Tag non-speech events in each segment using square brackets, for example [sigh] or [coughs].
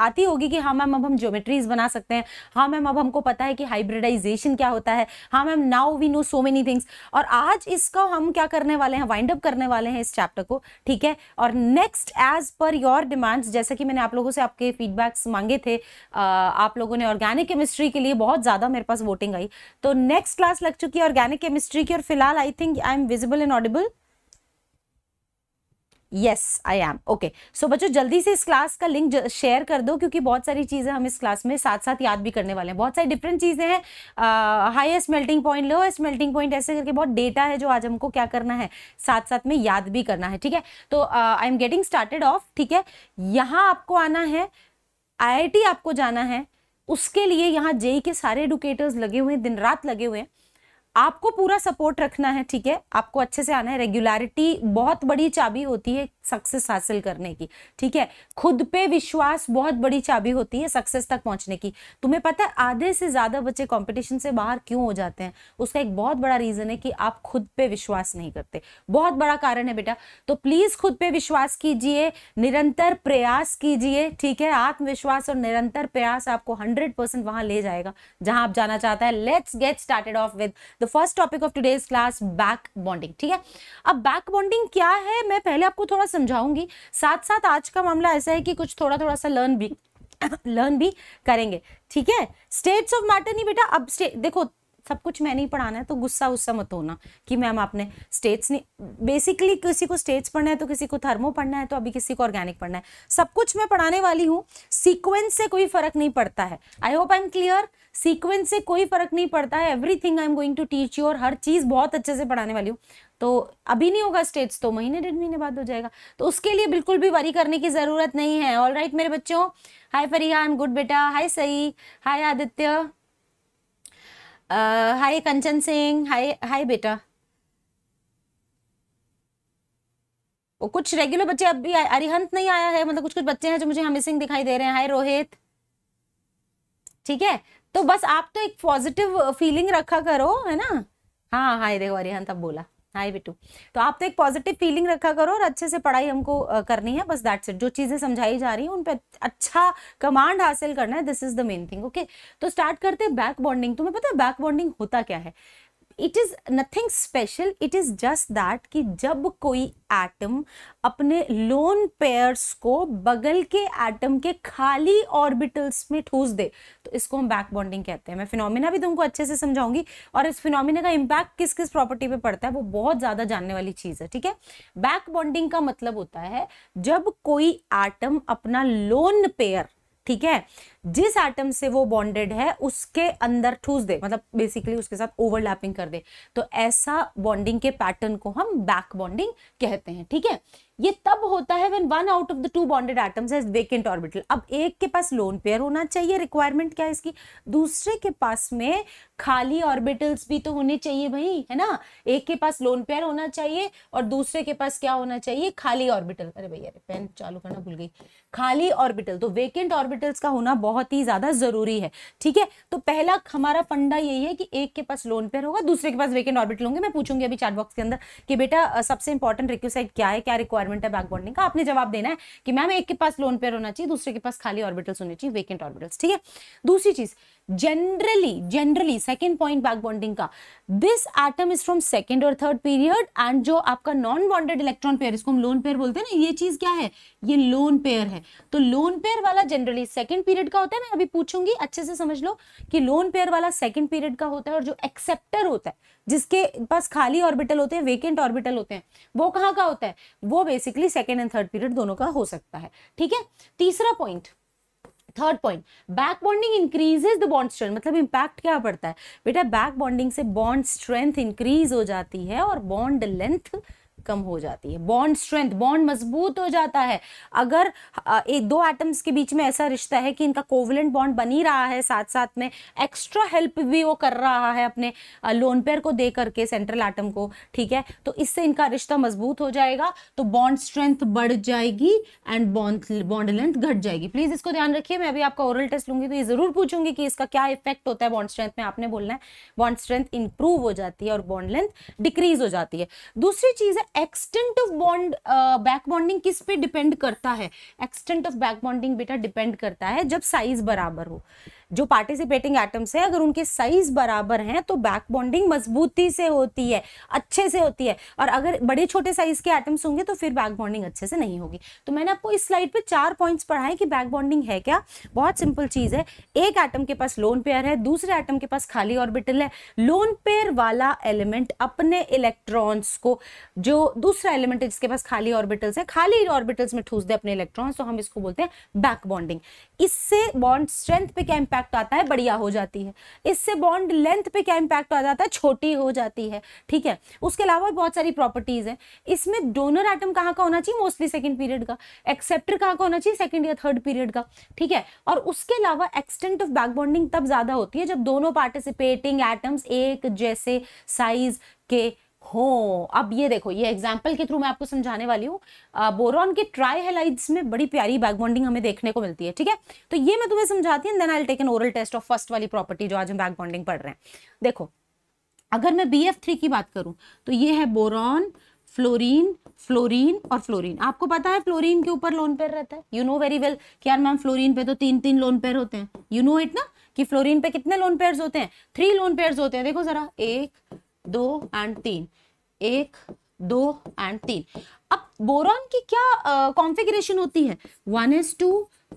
आती होगी कि हाँ मैम अब हम ज्योमेट्रीज बना सकते हैं हाँ मैम अब हमको पता है कि हाइब्रिडाइजेशन क्या होता है हाँ ma'am now we know so many things और आज इसको हम क्या करने वाले हैं वाइंड अप करने वाले हैं इस चैप्टर को ठीक है और next as per your demands जैसे कि मैंने आप लोगों से आपके फीडबैक्स मांगे थे आप लोगों ने ऑर्गेनिक केमिस्ट्री के लिए बहुत ज़्यादा मेरे पास वोटिंग आई तो नेक्स्ट क्लास लग चुकी है ऑर्गेनिक केमिस्ट्री की और फिलहाल I think I am visible and audible yes I am okay so बच्चों जल्दी से इस क्लास का लिंक शेयर कर दो क्योंकि बहुत सारी चीज़ें हम इस क्लास में साथ साथ याद भी करने वाले हैं बहुत सारी डिफरेंट चीज़ें हैं highest melting point lowest melting point ऐसे करके बहुत डेटा है जो आज हमको क्या करना है साथ साथ में याद भी करना है ठीक है तो I am getting started off ठीक है यहाँ आपको आना है आई आपको जाना है उसके लिए यहाँ जेई के सारे एडुकेटर्स लगे हुए हैं दिन रात लगे हुए हैं आपको पूरा सपोर्ट रखना है ठीक है आपको अच्छे से आना है रेगुलरिटी बहुत बड़ी चाबी होती है सक्सेस हासिल करने की ठीक है खुद पे विश्वास बहुत बड़ी चाबी होती है सक्सेस तक पहुंचने की तुम्हें पता है आधे से ज़्यादा बच्चे कंपटीशन से बाहर क्यों हो जाते हैं उसका एक बहुत बड़ा रीज़न है कि आप खुद पे विश्वास नहीं करते बहुत बड़ा कारण है बेटा तो प्लीज़ खुद पे विश्वास कीजिए निरंतर प्रयास कीजिए ठीक है आत्मविश्वास और निरंतर प्रयास आपको हंड्रेड परसेंट वहां ले जाएगा जहां आप जाना चाहते हैं let's get started off with the first topic of today's class back bonding ठीक है अब बैक बॉन्डिंग क्या है मैं पहले आपको थोड़ा समझाऊंगी साथ साथ आज का मामला ऐसा है कि कुछ थोड़ा थोड़ा सा लर्न भी लर्न [coughs] भी करेंगे ठीक है स्टेट्स ऑफ मैटर नहीं बेटा अब स्टे देखो सब कुछ मैंने ही पढ़ाना है तो गुस्सा उस्सा मत होना कि मैम आपने स्टेट्स नहीं बेसिकली किसी को स्टेट्स पढ़ना है तो किसी को थर्मो पढ़ना है तो अभी किसी को ऑर्गेनिक पढ़ना है सब कुछ मैं पढ़ाने वाली हूँ सीक्वेंस से कोई फर्क नहीं पड़ता है I hope I am clear sequence से कोई फर्क नहीं पड़ता है everything I am going to teach you और हर चीज़ बहुत अच्छे से पढ़ाने वाली हूँ तो अभी नहीं होगा स्टेज तो महीने डेढ़ महीने बाद हो जाएगा तो उसके लिए बिल्कुल भी वरी करने की ज़रूरत नहीं है ऑल राइट मेरे बच्चों हाय फरीहान गुड बेटा हाय सई हाय आदित्य हाय कंचन सिंह हाय हाय बेटा वो कुछ रेगुलर बच्चे अब भी अरिहंत नहीं आया है मतलब कुछ कुछ बच्चे हैं जो मुझे हमें सिंह दिखाई दे रहे हैं हाय रोहित ठीक है तो बस आप तो एक पॉजिटिव फीलिंग रखा करो है ना हाँ हाय देखो अरिहंत अब बोला हाय बिटू तो आप तो एक पॉजिटिव फीलिंग रखा करो और अच्छे से पढ़ाई हमको करनी है बस दैट्स इट जो चीज़ें समझाई जा रही हैं उन पर अच्छा कमांड हासिल करना है this is the main thing okay तो स्टार्ट करते हैं बैक बॉन्डिंग तुम्हें पता है बैक बॉन्डिंग होता क्या है it is nothing special it is just that कि जब कोई एटम अपने लोन पेयर्स को बगल के एटम के खाली ऑर्बिटल्स में ठूस दे तो इसको हम बैक बॉन्डिंग कहते हैं मैं फिनोमिना भी तुमको अच्छे से समझाऊंगी और इस फिनोमिना का इम्पैक्ट किस किस प्रॉपर्टी पे पड़ता है वो बहुत ज़्यादा जानने वाली चीज़ है ठीक है बैक बॉन्डिंग का मतलब होता है जब कोई एटम अपना लोन पेयर ठीक है जिस एटम से वो बॉन्डेड है उसके अंदर ठूस दे मतलब बेसिकली उसके साथ ओवरलैपिंग कर दे तो ऐसा बॉन्डिंग के पैटर्न को हम बैक बॉन्डिंग कहते हैं ठीक है ये तब होता है when one out of the two bonded atoms has vacant orbital अब एक के पास लोन पेयर होना चाहिए रिक्वायरमेंट क्या है इसकी दूसरे के पास में खाली ऑर्बिटल्स भी तो होने चाहिए भाई है ना एक के पास लोन पेयर होना चाहिए और दूसरे के पास क्या होना चाहिए खाली ऑर्बिटल अरे भैया पेन चालू करना भूल गई खाली ऑर्बिटल तो वेकेंट ऑर्बिटल्स का होना बहुत ही ज़्यादा ज़रूरी है ठीक है तो पहला हमारा फंडा यही है कि एक के पास लोन पेयर होगा दूसरे के पास वेकेंट ऑर्बिटल होंगे मैं पूछूंगी अभी चार्ट बॉक्स के अंदर कि बेटा सबसे इंपॉर्टेंट रिक्वेस्ट क्या है क्या रिक्वायरमेंट है बैकबॉन्डिंग का आपने जवाब देना है कि मैम एक के पास लोन पेयर होना चाहिए दूसरे के पास खाली ऑर्बिटल्स होने चाहिए वेकेंट ऑर्बिटल्स ठीक है दूसरी चीज़ generally generally second point back bonding का this atom is from second और third period and जो आपका non bonded electron pair इसको हम lone pair बोलते हैं ना ये चीज क्या है ये lone pair है तो lone pair वाला generally second period का होता है मैं अभी पूछूंगी अच्छे से समझ लो कि lone pair वाला second period का होता है और जो acceptor होता है जिसके पास खाली ऑर्बिटल होते हैं वेकेंट ऑर्बिटल होते हैं वो कहाँ का होता है वो basically second and third period दोनों का हो सकता है ठीक है तीसरा point third point back bonding increases the bond strength मतलब इम्पैक्ट क्या पड़ता है बेटा बैक बॉन्डिंग से बॉन्ड स्ट्रेंथ इंक्रीज हो जाती है और बॉन्ड लेंथ कम हो जाती है बॉन्ड स्ट्रेंथ बॉन्ड मजबूत हो जाता है अगर एक दो एटम्स के बीच में ऐसा रिश्ता है कि इनका कोवलेंट बॉन्ड बन ही रहा है साथ साथ में एक्स्ट्रा हेल्प भी वो कर रहा है अपने लोन पेयर को दे करके सेंट्रल एटम को ठीक है तो इससे इनका रिश्ता मजबूत हो जाएगा तो बॉन्ड स्ट्रेंथ बढ़ जाएगी एंड बॉन्ड बॉन्ड लेंथ घट जाएगी प्लीज इसको ध्यान रखिए मैं अभी आपका ओरल टेस्ट लूंगी तो ये जरूर पूछूंगी कि इसका क्या इफेक्ट होता है बॉन्ड स्ट्रेंथ में आपने बोलना है बॉन्ड स्ट्रेंथ इंप्रूव हो जाती है और बॉन्ड लेंथ डिक्रीज हो जाती है दूसरी चीज है extent of bond back bonding किस पे डिपेंड करता है एक्सटेंट ऑफ बैक बॉन्डिंग बेटा डिपेंड करता है जब साइज बराबर हो जो पार्टिसिपेटिंग एटम्स है अगर उनके साइज बराबर हैं तो बैक बॉन्डिंग मजबूती से होती है अच्छे से होती है और अगर बड़े छोटे साइज के एटम्स होंगे तो फिर बैक बॉन्डिंग अच्छे से नहीं होगी तो मैंने आपको इस स्लाइड पे चार पॉइंट्स पढ़ाए कि बैक बॉन्डिंग है क्या बहुत सिंपल चीज है एक एटम के पास लोन पेयर है दूसरे एटम के पास खाली ऑर्बिटल है लोन पेयर वाला एलिमेंट अपने इलेक्ट्रॉन्स को जो दूसरा एलिमेंट है जिसके पास खाली ऑर्बिटल्स है खाली ऑर्बिटल्स में ठूस दे अपने इलेक्ट्रॉन्स तो हम इसको बोलते हैं बैक बॉन्डिंग इससे बॉन्ड स्ट्रेंथ पे क्या इंपैक्ट इम्पैक्ट तो आता है बढ़िया हो जाती है इससे बॉन्ड लेंथ पे क्या इम्पैक्ट आ जाता है छोटी हो जाती है ठीक है उसके अलावा बहुत सारी प्रॉपर्टीज हैं इसमें डोनर आइटम कहाँ का होना चाहिए मोस्टली सेकेंड पीरियड का एक्सेप्टर कहाँ का होना चाहिए सेकेंड या थर्ड पीरियड का ठीक है और उसके अलावा एक्सटेंट ऑफ बैक बॉन्डिंग तब ज्यादा होती है जब दोनों पार्टिसिपेटिंग एटम्स एक जैसे साइज के हो अब ये देखो ये एग्जाम्पल के थ्रू मैं आपको समझाने वाली हूँ बोरॉन के ट्राई में बड़ी प्यारी बैक बॉन्डिंग हमें देखने को मिलती है ठीक है तो ये मैं तुम्हें समझाती हूँ then I take an oral test of first वाली प्रॉपर्टी जो आज हम बैक बॉन्डिंग पढ़ रहे हैं देखो अगर मैं बी एफ थ्री की बात करूँ तो ये है बोरॉन फ्लोरीन फ्लोरीन और फ्लोरीन आपको पता है फ्लोरीन के ऊपर लोन पेयर रहता है यू नो वेरी वेल कि यार मैम फ्लोरीन पे तो तीन तीन लोन पेयर होते हैं यू नो इट ना कि फ्लोरीन पे कितने लोन पेयर्स होते हैं थ्री लोन पेयर्स होते हैं देखो जरा एक दो एंड तीन एक दो एंड तीन अब बोरॉन की क्या कॉन्फ़िगरेशन होती है one s two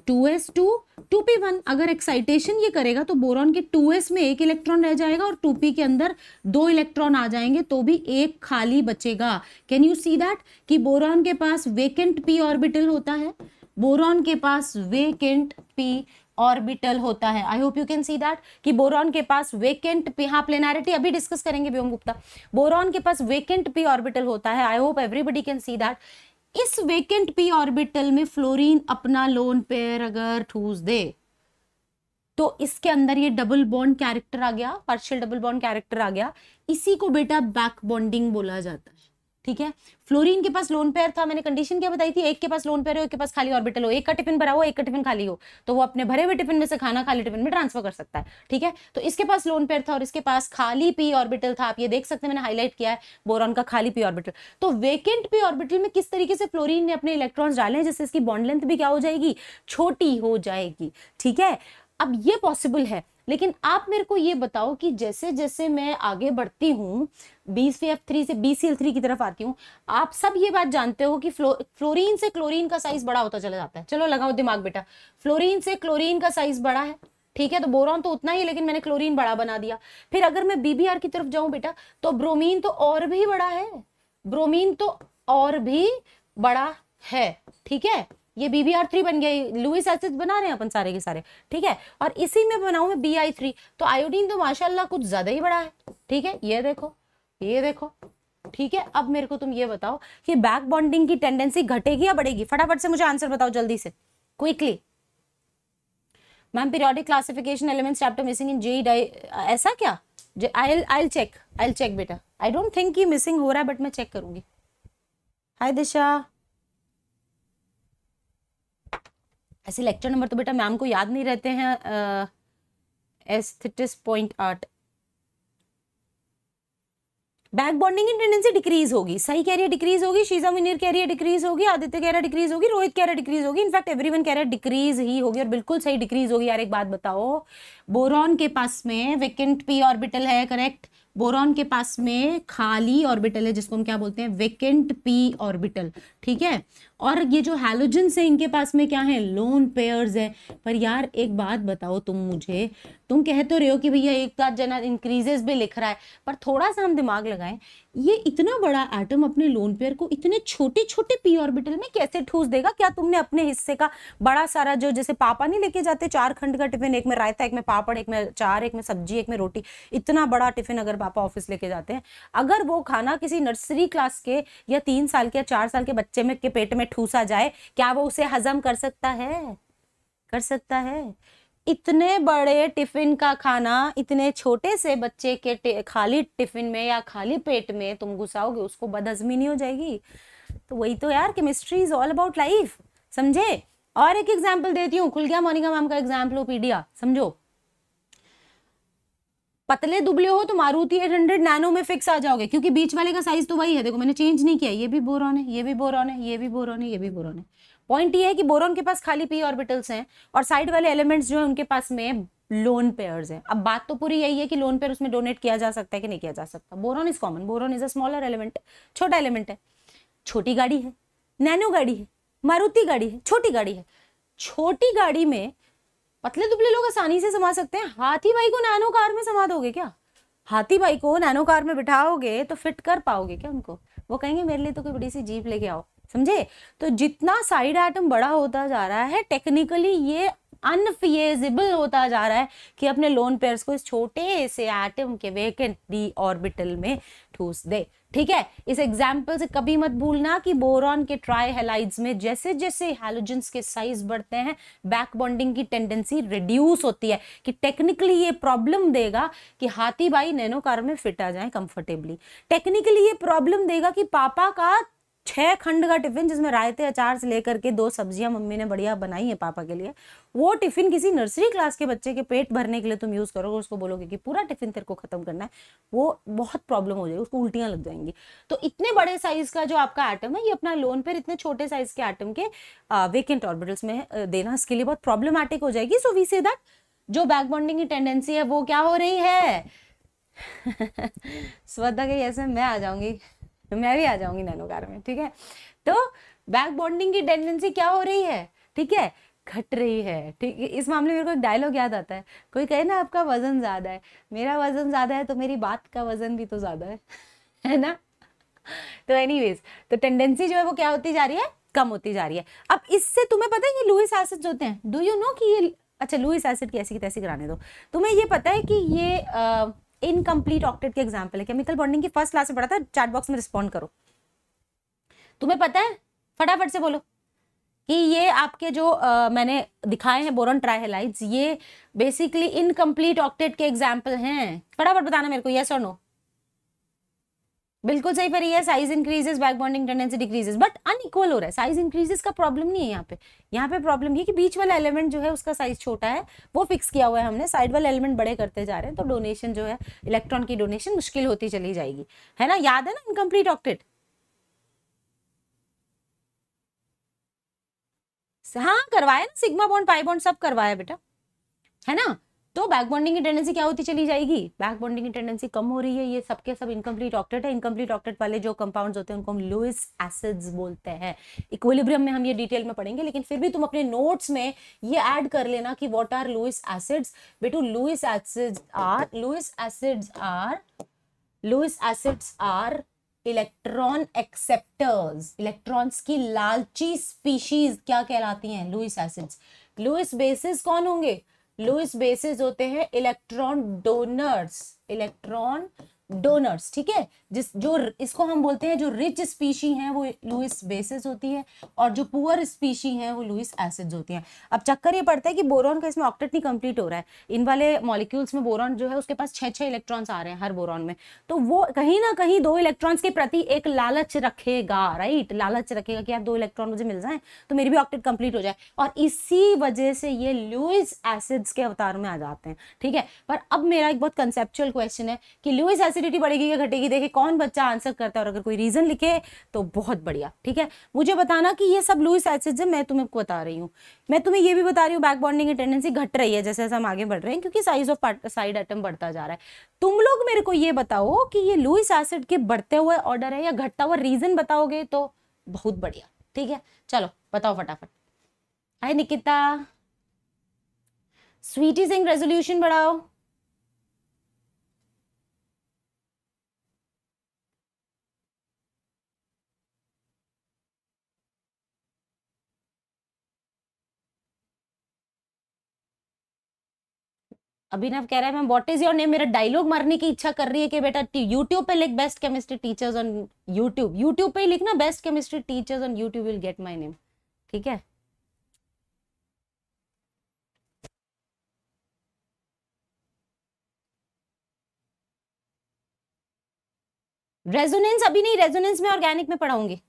two s two two p one अगर एक्साइटेशन ये करेगा तो बोरॉन के टू एस में एक इलेक्ट्रॉन रह जाएगा और टू पी के अंदर दो इलेक्ट्रॉन आ जाएंगे तो भी एक खाली बचेगा कैन यू सी दैट कि बोरॉन के पास वेकेंट पी ऑर्बिटल होता है बोरॉन के पास वेकेंट पी ऑर्बिटल होता है I hope you can see that कि बोरॉन के पास वेकेंट पी हाँ प्लेनारिटी अभी डिस्कस करेंगे व्योम गुप्ता बोरॉन के पास वेकेंट पी ऑर्बिटल होता है I hope everybody can see that इस वेकेंट पी ऑर्बिटल में फ्लोरीन अपना लोन पेयर अगर ठूस दे तो इसके अंदर ये डबल बॉन्ड कैरेक्टर आ गया पार्शियल डबल बॉन्ड कैरेक्टर आ गया इसी को बेटा बैक बॉन्डिंग बोला जाता है ठीक है फ्लोरीन के पास लोन पेयर था मैंने कंडीशन क्या बताई थी एक के पास लोन पेयर हो एक के पास खाली ऑर्बिटल हो एक का टिफिन भरा हो एक का टिफिन खाली हो तो वो अपने भरे हुए टिफिन में से खाना खाली टिफिन में ट्रांसफर कर सकता है ठीक है तो इसके पास लोन पेयर था और इसके पास खाली पी ऑर्बिटल था आप ये देख सकते हैं मैंने हाईलाइट किया है बोरॉन का खाली पी ऑर्बिटल तो वेकेंट पी ऑर्बिटल में किस तरीके से फ्लोरिन ने अपने इलेक्ट्रॉन डाले हैं जिससे इसकी बॉन्डलेंथ भी क्या हो जाएगी छोटी हो जाएगी ठीक है अब ये पॉसिबल है लेकिन आप मेरे को ये बताओ कि जैसे जैसे मैं आगे बढ़ती हूँ बी सी एफ थ्री से बी सी एल थ्री की तरफ आती हूँ आप सब ये बात जानते हो कि फ्लो फ्लोरीन से क्लोरीन का साइज बड़ा होता चला जाता है चलो लगाओ दिमाग बेटा फ्लोरीन से क्लोरीन का साइज बड़ा है ठीक है तो बोरॉन तो उतना ही लेकिन मैंने क्लोरीन बड़ा बना दिया फिर अगर मैं बीबीआर की तरफ जाऊं बेटा तो ब्रोमीन तो और भी बड़ा है ब्रोमीन तो और भी बड़ा है ठीक है ये बी बी आर थ्री बन गया लुइस एसिड बना रहे हैं अपन सारे के सारे ठीक है और इसी में बनाऊ में बी आई थ्री तो आयोडीन तो माशाल्लाह कुछ ज्यादा ही बड़ा है ठीक है ये देखो ये देखो ठीक है अब मेरे को तुम ये बताओ कि बैक बॉन्डिंग की टेंडेंसी घटेगी या बढ़ेगी फटाफट से मुझे आंसर बताओ जल्दी से quickly ma'am periodic classification elements chapter missing in JEE ऐसा क्या I I check I check बेटा आई डोंट थिंक ये मिसिंग हो रहा है बट मैं चेक करूंगी हाय दिशा ऐसे लेक्चर नंबर तो बेटा मैम को याद नहीं रहते हैं एस्थेटिस पॉइंट आर्ट बैक बॉन्डिंग की टेंडेंसी डिक्रीज होगी सही कह रही है डिक्रीज होगी शीजा मुनीर कह रही है डिक्रीज होगी आदित्य कह रहा है डिक्रीज होगी रोहित कह रहा है डिक्रीज होगी इनफैक्ट एवरीवन कह रहा है डिक्रीज ही होगी और बिल्कुल सही डिक्रीज होगी यार एक बात बताओ बोरॉन के पास में वेकेंट पी ऑर्बिटल है करेक्ट बोरॉन के पास में खाली ऑर्बिटल है जिसको हम क्या बोलते हैं वेकेंट पी ऑर्बिटल ठीक है और ये जो हेलोजन्स है इनके पास में क्या है लोन पेयर्स है पर यार एक बात बताओ तुम मुझे तुम कह तो रहे हो कि भैया एक का जना इंक्रीजेस भी लिख रहा है पर थोड़ा सा हम दिमाग लगाएं ये इतना बड़ा एटम अपने लोन पेयर को इतने छोटे छोटे पी ऑर्बिटल में कैसे ठूस देगा क्या तुमने अपने हिस्से का बड़ा सारा जो जैसे पापा नहीं लेके जाते चार खंड का टिफिन एक में रायता एक में पापड़ एक में चार एक में सब्जी एक में रोटी इतना बड़ा टिफिन अगर पापा ऑफिस लेके जाते हैं अगर वो खाना किसी नर्सरी क्लास के या तीन साल के या चार साल के बच्चे में के पेट में ठूसा जाए क्या वो उसे हजम कर सकता है कर सकता है इतने बड़े टिफिन का खाना इतने छोटे से बच्चे के खाली टिफिन में या खाली पेट में तुम घुसाओगे उसको बदहजमी नहीं हो जाएगी तो वही तो यार chemistry is all about life समझे और एक एग्जाम्पल देती हूँ खुल गया मोनिका मैम का एग्जाम्पल ओपीडिया समझो पतले दुबले हो तो मारुति 800 नैनो में फिक्स आ जाओगे क्योंकि बीच वाले का साइज तो वही है देखो मैंने चेंज नहीं किया ये भी बोरॉन है ये भी बोरॉन है ये भी बोरॉन है ये भी बोरॉन है पॉइंट ये है कि बोरॉन के पास खाली पी ऑर्बिटल्स हैं और साइड वाले एलिमेंट्स जो है उनके पास में लोन पेयर्स हैं अब बात तो पूरी यही है कि लोन पेयर उसमें डोनेट किया जा सकता है कि नहीं किया जा सकता boron is common boron is a smaller element छोटा एलिमेंट है छोटी गाड़ी है नैनो गाड़ी है मारुति गाड़ी है छोटी गाड़ी है छोटी गाड़ी में पतले दुबले लोग आसानी से समा सकते हैं हाथी भाई को नैनो कार में समा दोगे क्या हाथी भाई को नैनो कार में बिठाओगे तो फिट कर पाओगे क्या उनको वो कहेंगे मेरे लिए तो कोई बड़ी सी जीप लेके आओ समझे तो जितना साइड आइटम बड़ा होता जा रहा है टेक्निकली ये अनफिएजिबल होता जा रहा है कि अपने लोन पेयर्स को इस छोटे से एटम के वेकेंट डी ऑर्बिटल में ठूस दे ठीक है इस एग्जाम्पल से कभी मत भूलना कि बोरॉन के ट्राई हेलाइड्स में जैसे जैसे हेलोजेंस के साइज बढ़ते हैं बैक बॉन्डिंग की टेंडेंसी रिड्यूस होती है कि टेक्निकली ये प्रॉब्लम देगा कि हाथी भाई नैनो कार में फिट आ जाए कंफर्टेबली टेक्निकली ये प्रॉब्लम देगा कि पापा का छः खंड का टिफ़िन जिसमें रायते अचार से लेकर के दो सब्जियां मम्मी ने बढ़िया बनाई है पापा के लिए वो टिफ़िन किसी नर्सरी क्लास के बच्चे के पेट भरने के लिए तुम यूज़ करोगे उसको बोलोगे कि पूरा टिफ़िन तेरे को ख़त्म करना है वो बहुत प्रॉब्लम हो जाएगी उसको उल्टियाँ लग जाएंगी तो इतने बड़े साइज़ का जो आपका आइटम है ये अपना लोन पर इतने छोटे साइज़ के आइटम के वेकेंट ऑर्बिटल्स में देना इसके लिए बहुत प्रॉब्लमैटिक हो जाएगी सो वी से दैट जो बैक बॉन्डिंग की टेंडेंसी है वो क्या हो रही है [laughs] स्वदा के ऐसे मैं आ जाऊंगी तो मैं भी आ जाऊंगी नैनो कार में ठीक है तो बैक बॉन्डिंग की टेंडेंसी क्या हो रही है ठीक है घट रही है ठीक है इस मामले में मेरे को एक डायलॉग याद आता है कोई कहे ना आपका वजन ज़्यादा है मेरा वजन ज़्यादा है तो मेरी बात का वजन भी तो ज़्यादा है [laughs] है ना तो एनीवेज तो टेंडेंसी जो है वो क्या होती जा रही है कम होती जा रही है अब इससे तुम्हें पता है ये लुइस एसिड जो होते हैं डू यू नो कि ये अच्छा लुइस एसिड की ऐसी की तैसी कराने दो तुम्हें ये पता है कि ये आ, इनकम्प्लीट ऑक्टेट की एग्जाम्पल है केमिकल बॉन्डिंग की फर्स्ट क्लास में पढ़ा था चार्ट बॉक्स में रिस्पॉन्ड करो तुम्हें पता है फटाफट से बोलो कि ये आपके जो आ, मैंने दिखाए हैं बोरन ट्राइहेलाइट ये बेसिकली इनकम्प्लीट ऑक्टेट के एग्जाम्पल हैं फटाफट बताना मेरे को यस और नो बिल्कुल सही पर है size increases back bonding tendency decreases but unequal हो रहा है साइज इंक्रीजेस का प्रॉब्लम नहीं है यहाँ पे यहाँ पे प्रॉब्लम ये कि बीच वाला एलिमेंट जो है उसका साइज छोटा है वो फिक्स किया हुआ है हमने साइड वाला एलिमेंट बड़े करते जा रहे हैं तो डोनेशन जो है इलेक्ट्रॉन की डोनेशन मुश्किल होती चली जाएगी है ना याद है ना इनकम्प्लीट ऑक्टेट हाँ करवाया ना सिग्मा बॉन्ड पाई बॉन्ड सब करवाया बेटा है ना तो बैक बॉन्डिंग की टेंडेंसी क्या होती चली जाएगी बैक बॉन्डिंग की टेंडेंसी कम हो रही है ये सबके सब इनकम्प्लीट ऑक्टेट है इनकम्प्लीट ऑक्टेट वाले जो कंपाउंड्स होते हैं उनको हम लुइस एसिड्स बोलते हैं इक्विलिब्रियम में हम ये डिटेल में पढ़ेंगे लेकिन फिर भी तुम अपने नोट्स में ये ऐड कर लेना कि वॉट आर लुइस एसिड्स बेटू Lewis acids are Lewis acids are Lewis acids are electron acceptors electrons की लालची स्पीशीज क्या कहलाती हैं लुइस एसिड्स लुइस बेसिस कौन होंगे लुइस बेसिस होते हैं इलेक्ट्रॉन डोनर्स इलेक्ट्रॉन डोनर्स ठीक है जिस जो इसको हम बोलते हैं जो रिच स्पीशी हैं वो लुइस बेसिस होती है और जो पुअर स्पीशी हैं वो लुइस एसिड्स होती हैं अब चक्कर ये पड़ता है कि बोरॉन का इसमें ऑक्टेट नहीं कंप्लीट हो रहा है इन वाले मॉलिक्यूल्स में बोरॉन जो है उसके पास छः छः इलेक्ट्रॉन्स आ रहे हैं हर बोरॉन में तो वो कहीं ना कहीं दो इलेक्ट्रॉन्स के प्रति एक लालच रखेगा राइट लालच रखेगा कि यार दो इलेक्ट्रॉन मुझे मिल जाए तो मेरी भी ऑक्टेट कंप्लीट हो जाए और इसी वजह से ये लुइस एसिड्स के अवतार में आ जाते हैं ठीक है पर अब मेरा एक बहुत कंसेप्चुअल क्वेश्चन है कि लुइस एसिड एसिडिटी बढ़ेगी या घटेगी देखिए कौन बच्चा आंसर करता है और अगर कोई रीज़न लिखे तो बहुत बढ़िया ठीक है मुझे बताना कि ये सब लूज एसिड है मैं तुम्हें बता रही हूँ मैं तुम्हें ये भी बता रही हूँ बैक बॉन्डिंग की टेंडेंसी घट रही है जैसे जैसे हम आगे बढ़ रहे हैं क्योंकि साइज ऑफ साइड आइटम बढ़ता जा रहा है तुम लोग मेरे को ये बताओ कि ये लुइस एसिड के बढ़ते हुए ऑर्डर है या घटता हुआ रीज़न बताओगे तो बहुत बढ़िया ठीक है चलो बताओ फटाफट हाय निकिता स्वीटी सिंह रेजोल्यूशन बढ़ाओ अभिनव कह रहा है ma'am what is your name मेरा डायलॉग मारने की इच्छा कर रही है कि बेटा यूट्यूब पे लिख best chemistry teachers on YouTube YouTube पे लिखना best chemistry teachers on YouTube will get my name ठीक है रेजोनेंस अभी नहीं रेजोनेंस में ऑर्गेनिक में पढ़ाऊंगी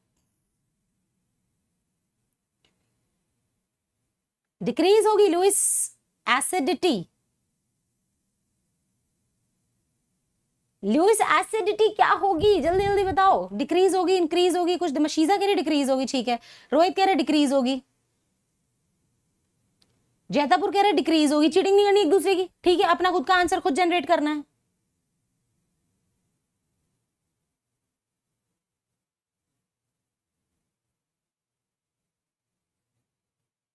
डिक्रीज होगी लुइस एसिडिटी ल्यूइस एसिडिटी क्या होगी जल्दी जल्दी बताओ डिक्रीज होगी इंक्रीज होगी कुछ मशीजा कह रही डिक्रीज होगी ठीक है रोहित कह रहे डिक्रीज होगी जैतापुर कह रहे डिक्रीज होगी चीटिंग नहीं करनी एक दूसरे की ठीक है अपना खुद का आंसर खुद जनरेट करना है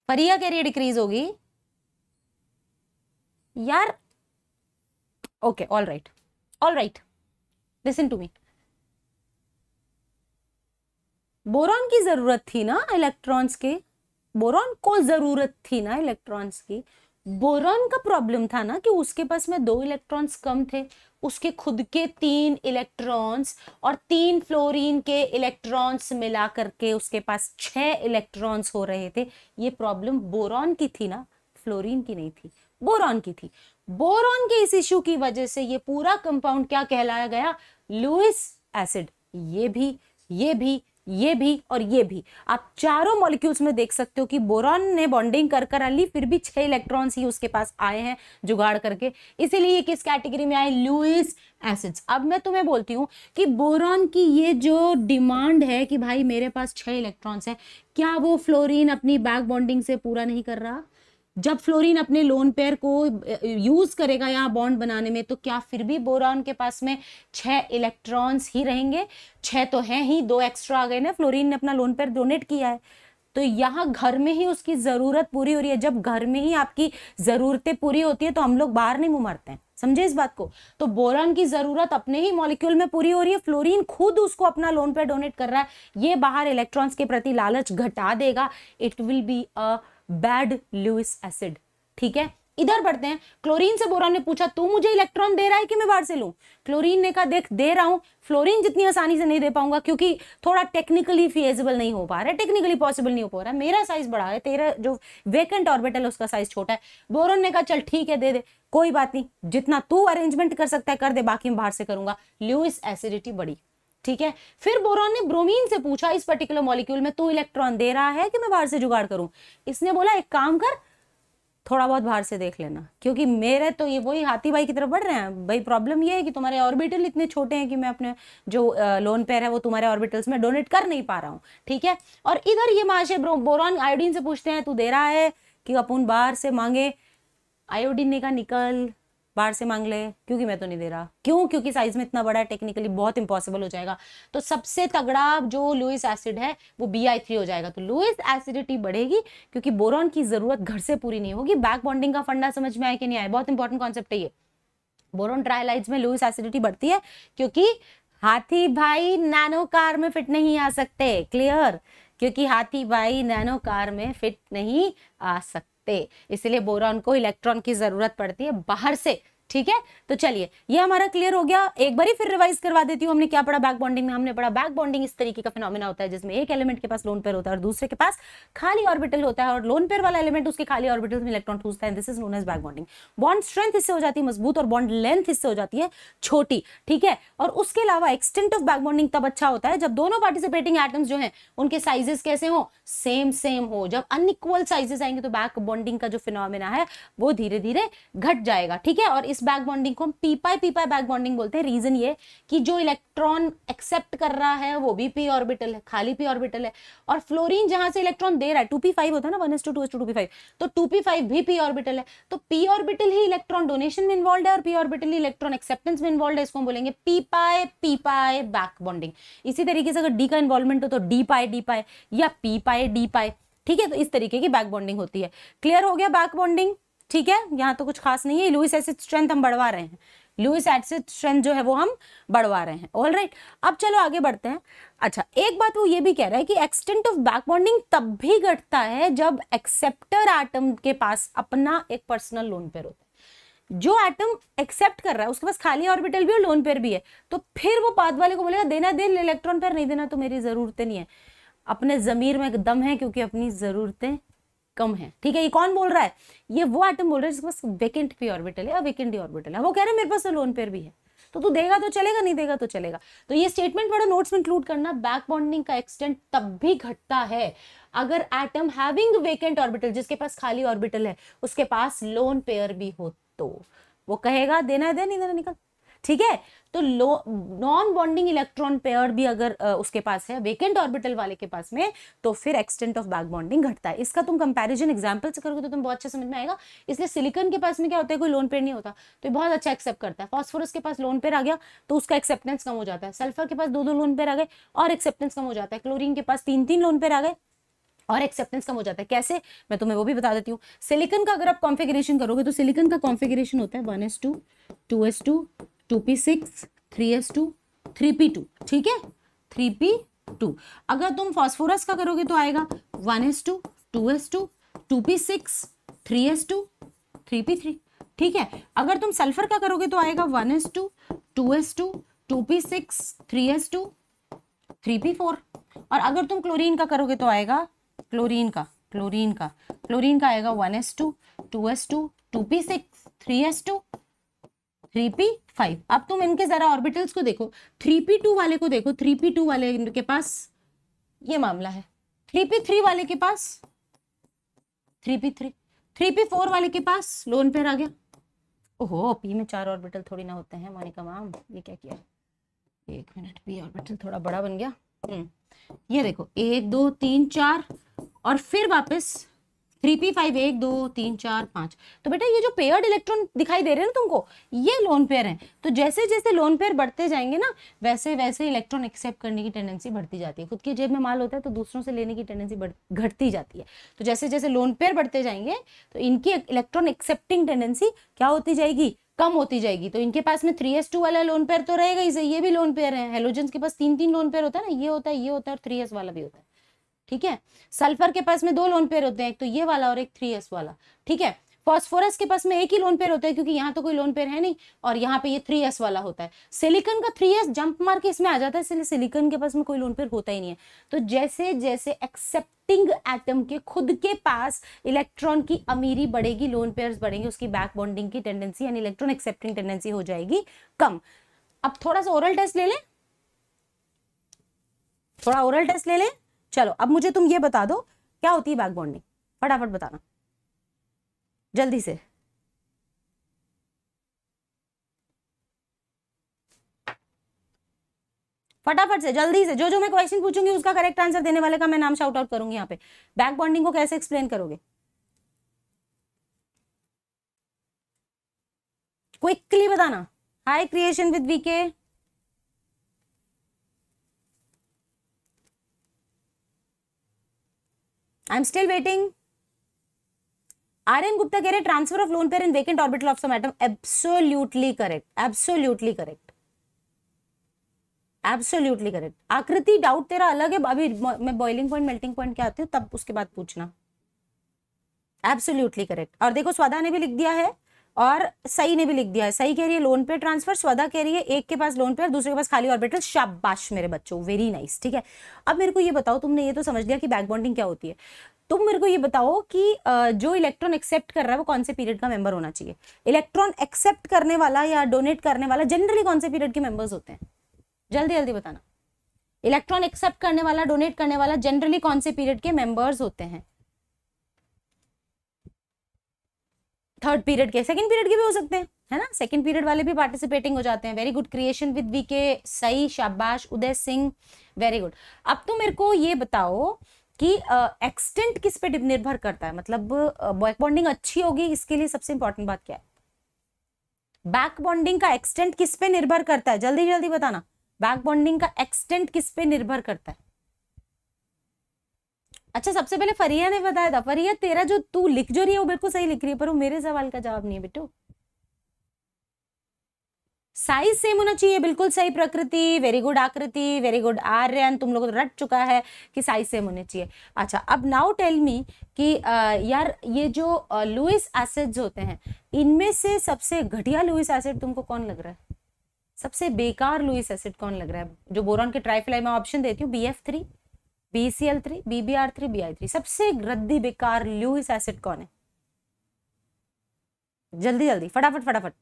परिया कह रही है डिक्रीज होगी यार okay all right all right listen to me boron की जरूरत थी ना इलेक्ट्रॉन्स के बोरॉन को जरूरत थी ना इलेक्ट्रॉन्स की बोरॉन का प्रॉब्लम था ना कि उसके पास में दो इलेक्ट्रॉन्स कम थे उसके खुद के तीन इलेक्ट्रॉन्स और तीन फ्लोरीन के इलेक्ट्रॉन्स मिला करके उसके पास छह इलेक्ट्रॉन्स हो रहे थे ये प्रॉब्लम बोरॉन की थी ना फ्लोरीन की नहीं थी बोरॉन की थी बोरॉन के इस इशू की वजह से ये पूरा कंपाउंड क्या कहलाया गया लुइस एसिड ये भी ये भी ये भी और ये भी आप चारों मॉलिक्यूल्स में देख सकते हो कि बोरॉन ने बॉन्डिंग कर कर ली फिर भी छह इलेक्ट्रॉन्स ही उसके पास आए हैं जुगाड़ करके इसीलिए ये किस कैटेगरी में आए लुइस एसिड्स अब मैं तुम्हें बोलती हूँ कि बोरॉन की ये जो डिमांड है कि भाई मेरे पास छह इलेक्ट्रॉन्स हैं क्या वो फ्लोरिन अपनी बैक बॉन्डिंग से पूरा नहीं कर रहा जब फ्लोरीन अपने लोन पेयर को यूज़ करेगा यहाँ बॉन्ड बनाने में तो क्या फिर भी बोरॉन के पास में छः इलेक्ट्रॉन्स ही रहेंगे छः तो हैं ही दो एक्स्ट्रा आ गए ना फ्लोरीन ने अपना लोन पेयर डोनेट किया है तो यहाँ घर में ही उसकी ज़रूरत पूरी हो रही है जब घर में ही आपकी ज़रूरतें पूरी होती है तो हम लोग बाहर नहीं मुँह हैं समझे इस बात को तो बोरॉन की ज़रूरत अपने ही मॉलिक्यूल में पूरी हो रही है फ्लोरीन खुद उसको अपना लोन पेयर डोनेट कर रहा है ये बाहर इलेक्ट्रॉन्स के प्रति लालच घटा देगा it will be a bad Lewis acid ठीक है इधर बढ़ते हैं क्लोरीन से बोरान ने पूछा तू मुझे इलेक्ट्रॉन दे रहा है कि मैं बाहर से लू क्लोरीन ने कहा देख दे रहा हूं फ्लोरीन जितनी आसानी से नहीं दे पाऊंगा क्योंकि थोड़ा टेक्निकली फेजेबल नहीं हो पा रहा है टेक्निकली पॉसिबल नहीं हो पा रहा है मेरा साइज बड़ा है तेरा जो वेकेंट ऑर्बिटल है उसका साइज छोटा है बोरन ने कहा चल ठीक है दे दे कोई बात नहीं जितना तू अरेंजमेंट कर सकता है कर दे बाकी मैं बाहर से करूंगा ल्यूस एसिडिटी बड़ी ठीक है फिर बोरॉन ने ब्रोमीन से पूछा इस पर्टिकुलर मॉलिक्यूल में तू इलेक्ट्रॉन दे रहा है कि मैं बाहर से जुगाड़ करूं इसने बोला एक काम कर थोड़ा बहुत बाहर से देख लेना क्योंकि मेरे तो ये वही हाथी भाई की तरफ बढ़ रहे हैं भाई प्रॉब्लम ये है कि तुम्हारे ऑर्बिटल इतने छोटे हैं कि मैं अपने जो लोन पेयर है वो तुम्हारे ऑर्बिटल्स में डोनेट कर नहीं पा रहा हूँ ठीक है और इधर ये माशे बोरॉन आयोडीन से पूछते हैं तू दे रहा है कि अपन बाहर से मांगे आयोडीन ने कहा निकल बाहर से मांग ले क्योंकि मैं तो नहीं दे रहा क्यों क्योंकि साइज में इतना बड़ा है टेक्निकली बहुत इंपॉसिबल हो जाएगा तो सबसे तगड़ा जो लुइस एसिड है वो बी आई थ्री हो जाएगा तो लुइस एसिडिटी बढ़ेगी क्योंकि बोरॉन की जरूरत घर से पूरी नहीं होगी बैक बॉन्डिंग का फंडा समझ में आया कि नहीं आया बहुत इंपॉर्टेंट कॉन्सेप्ट है ये बोरॉन ट्रायलाइज में लुइस एसिडिटी बढ़ती है क्योंकि हाथी भाई नैनो कार में फिट नहीं आ सकते क्लियर क्योंकि हाथी भाई नैनो कार में फिट नहीं आ सकते सकते इसलिए बोरॉन को इलेक्ट्रॉन की ज़रूरत पड़ती है बाहर से ठीक है तो चलिए ये हमारा क्लियर हो गया एक बार ही फिर रिवाइज करवा देती हूँ हमने क्या पढ़ा बैक बॉन्डिंग में हमने पढ़ा बैक बॉन्डिंग इस तरीके का फिनोमिना होता है जिसमें एक एलिमेंट के पास लोन पेयर होता है और दूसरे के पास खाली ऑर्बिटल होता है और लोन पेयर वाला एलिमेंट उसके खाली ऑर्बिटल में इलेक्ट्रॉन ठूसता है this is known as back bonding bond strength इससे हो जाती है मजबूत और बॉन्ड लेंथ इससे हो जाती है छोटी ठीक है और उसके अलावा एक्सटेंट ऑफ बैक बॉन्डिंग तब अच्छा होता है जब दोनों पार्टिसिपेटिंग एटम्स जो है उनके साइजेस कैसे हो सेम सेम हो जब अनइक्वल साइजेस आएंगे तो बैक बॉन्डिंग का जो फिनोमिना है वो धीरे धीरे घट जाएगा ठीक है और इस इस बैक बॉन्डिंग को हम p pi p pi back bonding बोलते हैं रीजन ये कि जो इलेक्ट्रॉन एक्सेप्ट कर रहा है वो भी पी ऑर्बिटल है खाली पी ऑर्बिटल है और फ्लोरीन जहां से इलेक्ट्रॉन दे रहा है टू पी फाइव होता है ना one s two two s two two p five तो टू पी फाइव भी पी ऑर्बिटल है तो पी ऑर्बिटल ही इलेक्ट्रॉन डोनेशन में इन्वॉल्व है और पी ऑर्बिटल ही इलेक्ट्रॉन एक्सेप्टेंस में इन्वॉल्व है इसको हम बोलेंगे पी पाए पी पाए बैक बॉन्डिंग इसी तरीके से अगर डी का इन्वॉल्वमेंट हो तो डी पाए डी पाए या पी पाए डी पाए ठीक है तो इस तरीके की बैक बॉन्डिंग होती है क्लियर हो गया बैक बॉन्डिंग ठीक है यहाँ तो कुछ खास नहीं है लुइस एसिड स्ट्रेंथ हम बढ़वा रहे हैं लुइस एसिड स्ट्रेंथ जो है वो हम बढ़वा रहे हैं ऑल राइट अब चलो आगे बढ़ते हैं अच्छा एक बात वो ये भी कह रहा है कि एक्सटेंट ऑफ बैक बॉन्डिंग तब भी घटता है जब एक्सेप्टर आइटम के पास अपना एक पर्सनल लोन पेयर होता है जो एटम एक्सेप्ट कर रहा है उसके पास खाली ऑर्बिटल भी और लोन पेयर भी है तो फिर वो बाद वाले को बोलेगा देना दे इलेक्ट्रॉन पेयर नहीं देना तो मेरी ज़रूरतें नहीं है अपने ज़मीर में एक दम है क्योंकि अपनी ज़रूरतें कम है ठीक है ये कौन बोल रहा है ये वो एटम बोल रहा है जिसके पास वेकेंट पी ऑर्बिटल है वेकेंट डी ऑर्बिटल है वो कह रहे हैं मेरे पास तो लोन पेयर भी है तो तू देगा तो चलेगा नहीं देगा तो चलेगा तो ये स्टेटमेंट बड़ा नोट्स में इंक्लूड करना बैक बॉन्डिंग का एक्सटेंट तब भी घटता है अगर एटम हैविंग वेकेंट ऑर्बिटल जिसके पास खाली ऑर्बिटल है उसके पास लोन पेयर भी हो तो वो कहेगा देना है दे नहीं देना निकल ठीक है तो लो नॉन बॉन्डिंग इलेक्ट्रॉन पेयर भी अगर आ, उसके पास है वेकेंट ऑर्बिटल वाले के पास में तो फिर एक्सटेंट ऑफ बैक बॉन्डिंग घटता है इसका तुम कंपैरिजन एग्जांपल से करोगे तो तुम बहुत अच्छा समझ में आएगा इसलिए सिलिकॉन के पास में क्या होता है कोई लोन पेयर नहीं होता तो बहुत अच्छा एक्सेप्ट करता है फॉस्फोरस के पास लोन पेयर आ गया तो उसका एक्सेप्टेंस कम हो जाता है सल्फर के पास दो दो लोन पेयर आ गए और एक्सेप्टेंस कम हो जाता है क्लोरिन के पास तीन तीन लोन पेयर आ गए और एक्सेप्टेंस कम हो जाता है कैसे मैं तुम्हें वो भी बता देती हूँ सिलिकन का अगर आप कॉन्फिग्रेशन करोगे तो सिलिकन का कॉन्फिग्रेशन होता है one s two two s two two p six three s two three p two ठीक है थ्री पी टू अगर तुम फॉस्फोरस का करोगे तो आएगा one s two two s two two p six three s two three p three ठीक है अगर तुम सल्फर का करोगे तो आएगा one s two two s two two p six three s two three p four और अगर तुम क्लोरीन का करोगे तो आएगा क्लोरीन का क्लोरीन का क्लोरीन का आएगा one s two two s two two p six three s two three p five अब तुम इनके जरा ऑर्बिटल्स को देखो थ्री पी टू वाले को देखो थ्री पी टू वाले इनके पास ये मामला है थ्री पी थ्री वाले के पास three p three three p four वाले के पास लोन पेयर आ गया ओहो पी में चार ऑर्बिटल थोड़ी ना होते हैं मोनिका माम ये क्या किया एक मिनट पी ऑर्बिटल थोड़ा बड़ा बन गया हम्म। ये देखो एक दो तीन चार और फिर वापस थ्री पी फाइव एक दो तीन चार पाँच तो बेटा ये जो पेयर्ड इलेक्ट्रॉन दिखाई दे रहे हैं ना तुमको ये लोन पेयर हैं तो जैसे जैसे लोन पेयर बढ़ते जाएंगे ना वैसे वैसे इलेक्ट्रॉन एक्सेप्ट करने की टेंडेंसी बढ़ती जाती है खुद की जेब में माल होता है तो दूसरों से लेने की टेंडेंसी घटती जाती है तो जैसे जैसे लोन पेयर बढ़ते जाएंगे तो इनकी इलेक्ट्रॉन एक्सेप्टिंग टेंडेंसी क्या होती जाएगी कम होती जाएगी तो इनके पास में थ्री एस टू वाला लोन पेयर तो रहेगा ही ये भी लोन पेयर है हेलोजेंस के पास तीन तीन लोन पेयर होता है ना ये होता है ये होता है और थ्री एस वाला भी होता है ठीक है सल्फर के पास में दो लोन पेयर होते हैं एक तो ये वाला और एक थ्री एस वाला ठीक है फॉस्फोरस के पास में एक ही लोन पेयर होता है क्योंकि यहाँ तो कोई लोन पेयर है नहीं और यहाँ पे ये थ्री एस वाला होता है सिलिकन का थ्री एस जंप मार के इसमें आ जाता है इसलिए सिलिकन के पास में कोई लोन पेयर होता ही नहीं है तो जैसे जैसे एक्सेप्ट एटम के खुद के पास इलेक्ट्रॉन की अमीरी बढ़ेगी लोन पेयर बढ़ेंगे उसकी बैक बॉन्डिंग की टेंडेंसी यानी इलेक्ट्रॉन एक्सेप्टिंग टेंडेंसी हो जाएगी कम अब थोड़ा सा ओरल टेस्ट ले लें थोड़ा ओरल टेस्ट ले लें चलो अब मुझे तुम ये बता दो क्या होती है बैक बॉन्डिंग फटाफट बताना जल्दी से फटाफट से जल्दी से जो जो मैं क्वेश्चन पूछूंगी उसका करेक्ट आंसर देने वाले का मैं नाम शाउट आउट करूंगी यहाँ पे बैक बॉन्डिंग को कैसे एक्सप्लेन करोगे क्विकली बताना hi Creation with VK I am still waiting Aryan Gupta कह रहे transfer of lone pair in vacant orbital of some atom absolutely correct absolutely correct absolutely correct Aakriti doubt तेरा अलग है अभी मैं बॉइलिंग पॉइंट मेल्टिंग पॉइंट क्या आती हूँ तब उसके बाद पूछना एब्सोल्यूटली करेक्ट और देखो स्वादा ने भी लिख दिया है और सही ने भी लिख दिया है सही कह रही है लोन पे ट्रांसफर स्वदा कह रही है एक के पास लोन पे और दूसरे के पास खाली ऑर्बिटल शाबाश मेरे बच्चों वेरी नाइस ठीक है अब मेरे को ये बताओ तुमने ये तो समझ लिया कि बैक बॉन्डिंग क्या होती है तुम मेरे को ये बताओ कि जो इलेक्ट्रॉन एक्सेप्ट कर रहा है वो कौन से पीरियड का मेंबर होना चाहिए इलेक्ट्रॉन एक्सेप्ट करने वाला या डोनेट करने वाला जनरली कौन से पीरियड के मेंबर्स होते हैं जल्दी जल्दी बताना इलेक्ट्रॉन एक्सेप्ट करने वाला डोनेट करने वाला जनरली कौन से पीरियड के मेंबर्स होते हैं थर्ड पीरियड के सेकंड पीरियड के भी हो सकते हैं है ना सेकंड पीरियड वाले भी पार्टिसिपेटिंग हो जाते हैं very good Creation with V K Sai शाबाश उदय सिंह वेरी गुड अब तो मेरे को ये बताओ कि मतलब, एक्सटेंट uh, किस पे निर्भर करता है मतलब बैक uh, बॉन्डिंग अच्छी होगी इसके लिए सबसे इंपॉर्टेंट बात क्या है बैक बॉन्डिंग का एक्सटेंट किस पे निर्भर करता है जल्दी जल्दी बताना बैक बॉन्डिंग का एक्सटेंट किस पे निर्भर करता है अच्छा सबसे पहले फरिया ने बताया था फरिया तेरा जो तू लिख जो रही है वो बिल्कुल सही लिख रही है पर वो मेरे सवाल का जवाब नहीं है बेटो साइज सेम होना चाहिए बिल्कुल सही Prakriti very good Aakriti very good Aryan तुम लोग तो रट चुका है कि साइज सेम होने चाहिए अच्छा अब नाउ टेल मी कि आ, यार ये जो लुइस एसिड्स होते हैं इनमें से सबसे घटिया लुइस एसिड तुमको कौन लग रहा है सबसे बेकार लुइस एसिड कौन लग रहा है जो बोरॉन के ट्राइफिलाई में ऑप्शन देती हूँ B F three BCl three BBr three B I three सबसे रद्दी बेकार ल्यूस एसिड कौन है जल्दी जल्दी फटाफट फटाफट